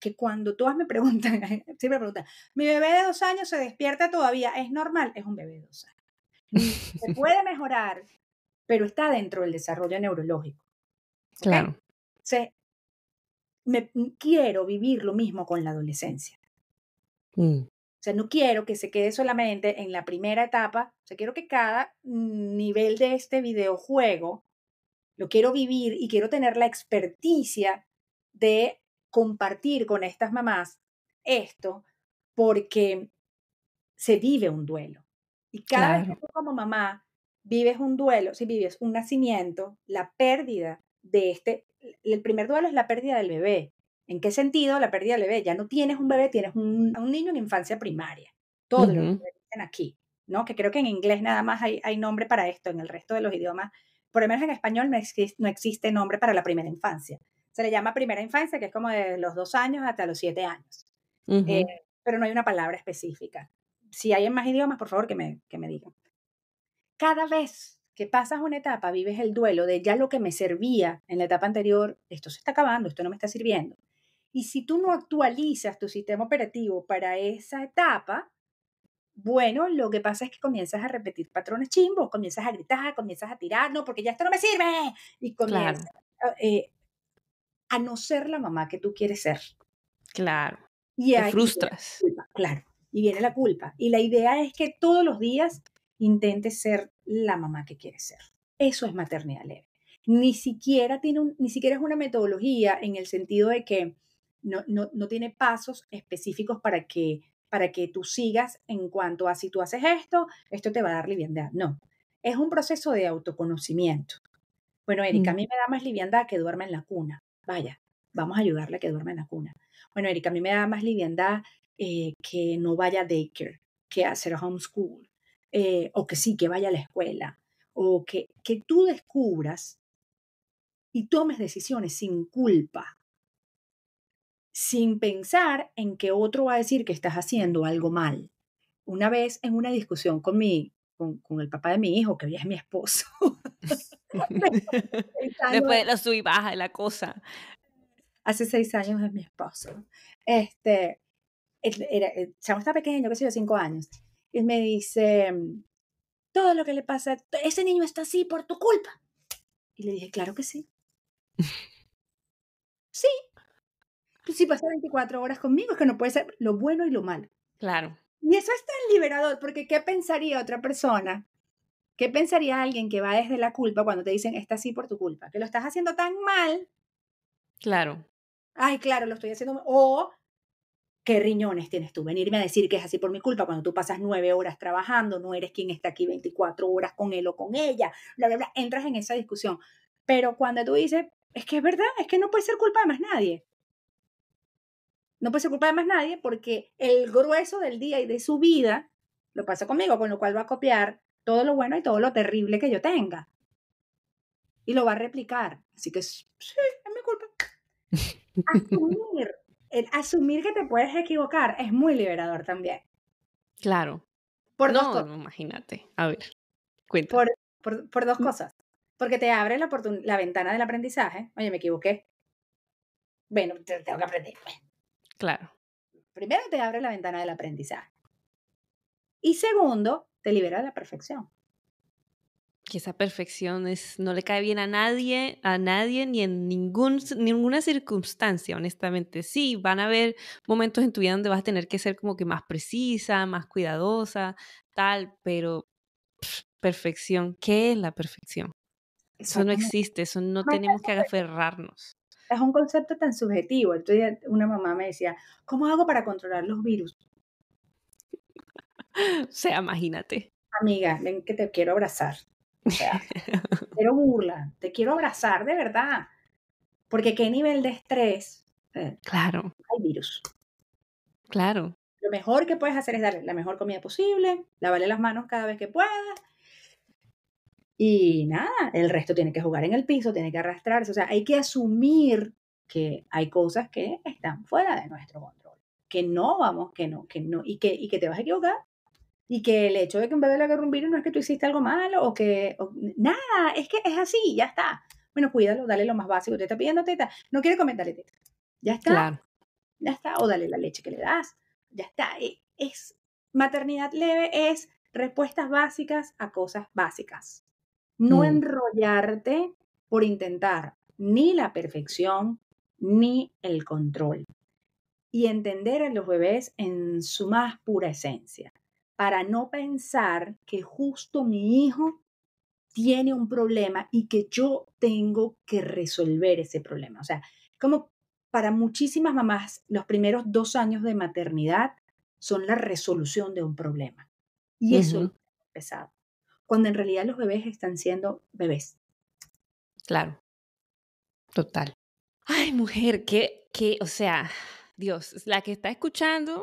que cuando todas me preguntan, [laughs] siempre me preguntan, mi bebé de dos años se despierta todavía, ¿es normal? Es un bebé de dos años. Se puede mejorar, pero está dentro del desarrollo neurológico. Claro. me, mm, quiero vivir lo mismo con la adolescencia. Mm. O sea, no quiero que se quede solamente en la primera etapa. O sea, quiero que cada nivel de este videojuego lo quiero vivir y quiero tener la experticia de compartir con estas mamás esto porque se vive un duelo. Y cada vez que tú como mamá vives un duelo, si vives un nacimiento, la pérdida de este, el primer duelo es la pérdida del bebé, ¿En qué sentido la pérdida del bebé? Ya no tienes un bebé, tienes un, un niño en infancia primaria. Todo lo que dicen aquí, ¿no? Que creo que en inglés nada más hay, hay, nombre para esto, en el resto de los idiomas, por lo menos en español no, existe, no existe nombre para la primera infancia. Se le llama primera infancia, que es como de los dos años hasta los siete años. Eh, pero no hay una palabra específica. Si hay en más idiomas, por favor, que me, que me digan. Cada vez que pasas una etapa, vives el duelo de ya lo que me servía en la etapa anterior, esto se está acabando, esto no me está sirviendo. Y si tú no actualizas tu sistema operativo para esa etapa, bueno, lo que pasa es que comienzas a repetir patrones chimbos, comienzas a gritar, comienzas a tirar, no, porque ya esto no me sirve. Y comienzas ah, eh, a no ser la mamá que tú quieres ser. Claro. Y Te frustras. claro. Y viene la culpa. Y la idea es que todos los días intentes ser la mamá que quieres ser. Eso es maternidad leve. Ni siquiera, tiene ni siquiera es una metodología en el sentido de que no, no, no tiene pasos específicos para que, para que tú sigas en cuanto a si tú haces esto, esto te va a dar liviandad. No, es un proceso de autoconocimiento. Bueno, Erika, a mm. mí me da más liviandad que duerma en la cuna. Vaya, vamos a ayudarle a que duerma en la cuna. Bueno, Erika, a mí me da más liviandad eh, que no vaya a daycare, que hacer homeschool, eh, o que sí, que vaya a la escuela, o que, que tú descubras y tomes decisiones sin culpa sin pensar en que otro va a decir que estás haciendo algo mal. Una vez en una discusión con mi, con, con el papá de mi hijo, que hoy es mi esposo. [laughs] [laughs] Después lo subí baja de la cosa. Hace seis años es mi esposo. Este, era, el está pequeño, qué sé yo, cinco años. Y me dice, mm, todo lo que le pasa, ese niño está así por tu culpa. Y le dije, claro que sí. [laughs] sí, pues, si pasas 24 horas conmigo, es que no puede ser lo bueno y lo malo. Claro. Y eso es tan liberador, porque ¿qué pensaría otra persona? ¿Qué pensaría alguien que va desde la culpa cuando te dicen, está así por tu culpa? Que lo estás haciendo tan mal. Claro. Ay, claro, lo estoy haciendo. O, ¿qué riñones tienes tú? Venirme a decir que es así por mi culpa cuando tú pasas nueve horas trabajando, no eres quien está aquí 24 horas con él o con ella, bla, bla, Entras en esa discusión. Pero cuando tú dices, es que es verdad, es que no puede ser culpa de más nadie. No puede ser culpa de más nadie porque el grueso del día y de su vida lo pasa conmigo, con lo cual va a copiar todo lo bueno y todo lo terrible que yo tenga. Y lo va a replicar. Así que sí, es mi culpa. [laughs] Asumir, asumir que te puedes equivocar es muy liberador también. Claro. Por dos cosas. imagínate. A ver, cuéntame. Por, dos mm. cosas. Porque te abre la, la ventana del aprendizaje. Oye, me equivoqué. Bueno, tengo que aprender. Pues. Claro. Primero te abre la ventana del aprendizaje. Y segundo, te libera de la perfección. Que esa perfección es, no le cae bien a nadie, a nadie, ni en ninguna circunstancia, honestamente. Sí, van a haber momentos en tu vida donde vas a tener que ser como que más precisa, más cuidadosa, tal, pero perfección, ¿qué es la perfección? Eso no existe, eso no tenemos que aferrarnos es un concepto tan subjetivo. una mamá me decía, ¿cómo hago para controlar los virus? [laughs] O sea, imagínate. Amiga, ven que te quiero abrazar. Pero burla, te quiero abrazar de verdad. Porque qué nivel de estrés. Eh, claro. Hay virus. Claro. Lo mejor que puedes hacer es darle la mejor comida posible, lavarle las manos cada vez que puedas, y nada, el resto tiene que jugar en el piso, tiene que arrastrarse. O sea, hay que asumir que hay cosas que están fuera de nuestro control, que no vamos, que no, que no, y que, y que te vas a equivocar. Y que el hecho de que un bebé le agarre un no es que tú hiciste algo malo o que. nada, es que es así, ya está. Bueno, cuídalo, dale lo más básico. Te está pidiendo teta, no quiere comer, teta. Ya está. Claro. Ya está. O dale la leche que le das. Ya está. E, es, maternidad leve es respuestas básicas a cosas básicas. No mm. enrollarte por intentar ni la perfección ni el control. Y entender a los bebés en su más pura esencia, para no pensar que justo mi hijo tiene un problema y que yo tengo que resolver ese problema. O sea, como para muchísimas mamás, los primeros dos años de maternidad son la resolución de un problema. Y eso es pesado cuando en realidad los bebés están siendo bebés. Claro, total. Ay, mujer, que, que, o sea, Dios, la que está escuchando,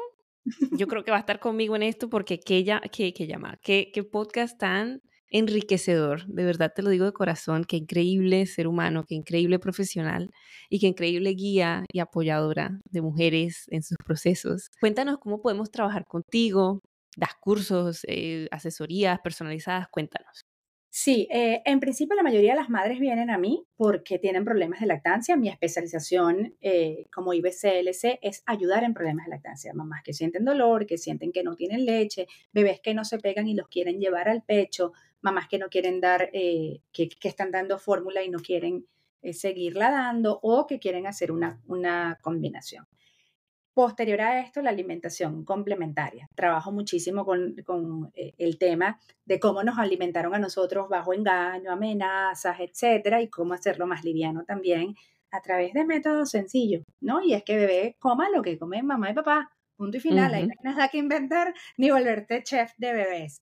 yo creo que va a estar conmigo en esto porque qué, ya, qué, llama, qué, qué podcast tan enriquecedor, de verdad te lo digo de corazón, qué increíble ser humano, qué increíble profesional y qué increíble guía y apoyadora de mujeres en sus procesos. Cuéntanos cómo podemos trabajar contigo, das cursos, eh, asesorías personalizadas, cuéntanos. Sí, eh, en principio la mayoría de las madres vienen a mí porque tienen problemas de lactancia. Mi especialización eh, como IBCLC es ayudar en problemas de lactancia. Mamás que sienten dolor, que sienten que no tienen leche, bebés que no se pegan y los quieren llevar al pecho, mamás que no quieren dar, que, están dando fórmula y no quieren seguirla dando o que quieren hacer una combinación. Posterior a esto, la alimentación complementaria. Trabajo muchísimo con, eh, el tema de cómo nos alimentaron a nosotros bajo engaño, amenazas, etcétera, y cómo hacerlo más liviano también a través de métodos sencillos, ¿no? Y es que bebé coma lo que comen mamá y papá, punto y final. Ahí no hay nada que inventar [laughs] ni volverte chef de bebés.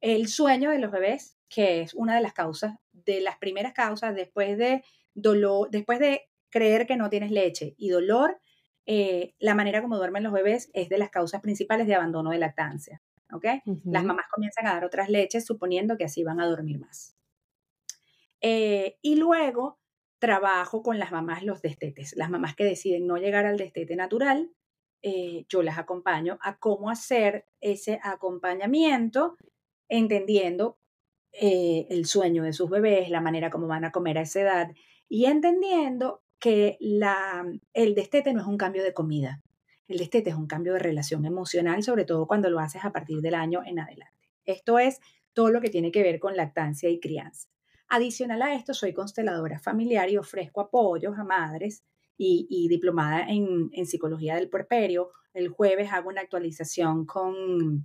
El sueño de los bebés, que es una de las causas, de las primeras causas después de dolor, después de creer que no tienes leche y dolor, eh, la manera como duermen los bebés es de las causas principales de abandono de lactancia. ¿ok? Las mamás comienzan a dar otras leches suponiendo que así van a dormir más. Eh, y luego trabajo con las mamás los destetes, las mamás que deciden no llegar al destete natural, eh, yo las acompaño a cómo hacer ese acompañamiento, entendiendo el sueño de sus bebés, la manera como van a comer a esa edad y entendiendo que la, el destete no es un cambio de comida. El destete es un cambio de relación emocional, sobre todo cuando lo haces a partir del año en adelante. Esto es todo lo que tiene que ver con lactancia y crianza. Adicional a esto, soy consteladora familiar y ofrezco apoyos a madres y, diplomada en, en, psicología del puerperio. El jueves hago una actualización con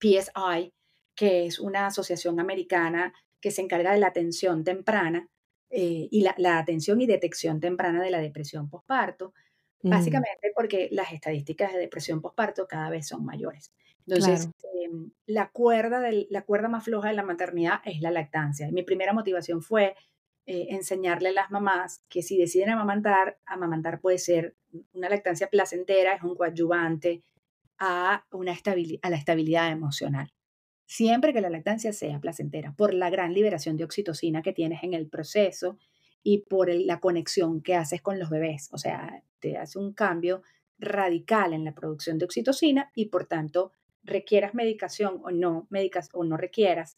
PSI, que es una asociación americana que se encarga de la atención temprana eh, y la, atención y detección temprana de la depresión postparto, básicamente porque las estadísticas de depresión postparto cada vez son mayores. Entonces, em, la, cuerda la cuerda más floja de la maternidad es la lactancia. mi primera motivación fue eh, enseñarle a las mamás que si deciden amamantar, amamantar puede ser una lactancia placentera, es un coadyuvante a, una a la estabilidad emocional siempre que la lactancia sea placentera, por la gran liberación de oxitocina que tienes en el proceso y por la conexión que haces con los bebés. O sea, te hace un cambio radical en la producción de oxitocina y por tanto requieras medicación o no, medicas, o no requieras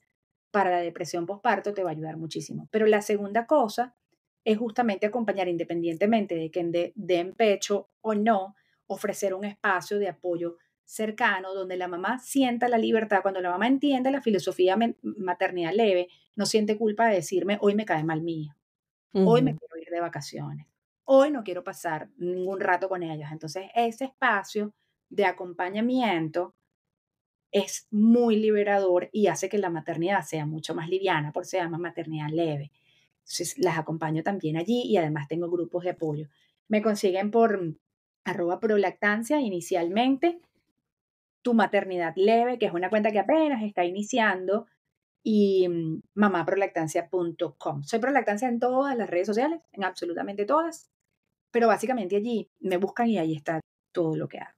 para la depresión posparto, te va a ayudar muchísimo. Pero la segunda cosa es justamente acompañar independientemente de que den pecho o no, ofrecer un espacio de apoyo cercano, donde la mamá sienta la libertad, cuando la mamá entiende la filosofía maternidad leve, no siente culpa de decirme, hoy me cae mal mía, hoy me quiero ir de vacaciones, hoy no quiero pasar ningún rato con ellas. Entonces, ese espacio de acompañamiento es muy liberador y hace que la maternidad sea mucho más liviana, por eso se llama maternidad leve. Entonces, las acompaño también allí y además tengo grupos de apoyo. Me consiguen por arroba prolactancia inicialmente tu maternidad leve, que es una cuenta que apenas está iniciando, y mm, mamaprolactancia.com. Soy prolactancia en todas las redes sociales, en absolutamente todas, pero básicamente allí me buscan y ahí está todo lo que hago.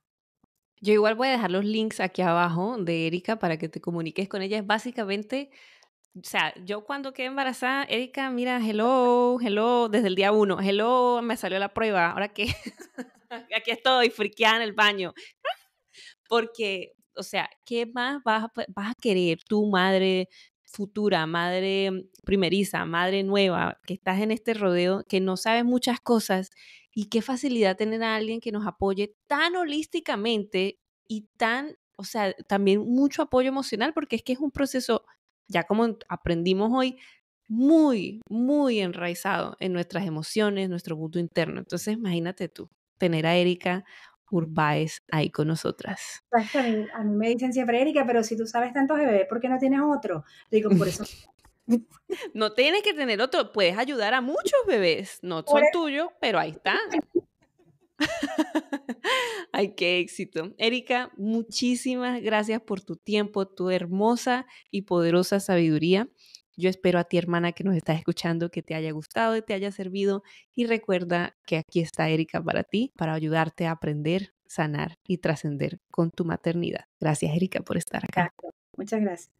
Yo igual voy a dejar los links aquí abajo de Erika para que te comuniques con ella. Es básicamente, o sea, yo cuando quedé embarazada, Erika, mira, hello, hello, desde el día uno, hello, me salió la prueba, ahora qué. [laughs] aquí estoy, friqueada en el baño porque, o sea, ¿qué más vas a, querer tu madre futura, madre mm, primeriza, madre nueva, que estás en este rodeo, que no sabes muchas cosas? Y qué facilidad tener a alguien que nos apoye tan holísticamente y tan, o sea, también mucho apoyo emocional, porque es que es un proceso, ya como aprendimos hoy, muy, muy enraizado en nuestras emociones, nuestro mundo interno. Entonces, imagínate tú, tener a Erika Urbáez ahí con nosotras. a mí, me dicen siempre, Erika, pero si tú sabes tantos de bebé, ¿por qué no tienes otro? Digo, por eso. [laughs] no tienes que tener otro, puedes ayudar a muchos bebés, no son tuyos, pero ahí están. [laughs] Ay, qué éxito. Erika, muchísimas gracias por tu tiempo, tu hermosa y poderosa sabiduría. Yo espero a ti, hermana, que nos estás escuchando, que te haya gustado y te haya servido. Y recuerda que aquí está Erika para ti, para ayudarte a aprender, sanar y trascender con tu maternidad. Gracias, Erika, por estar acá. Muchas gracias.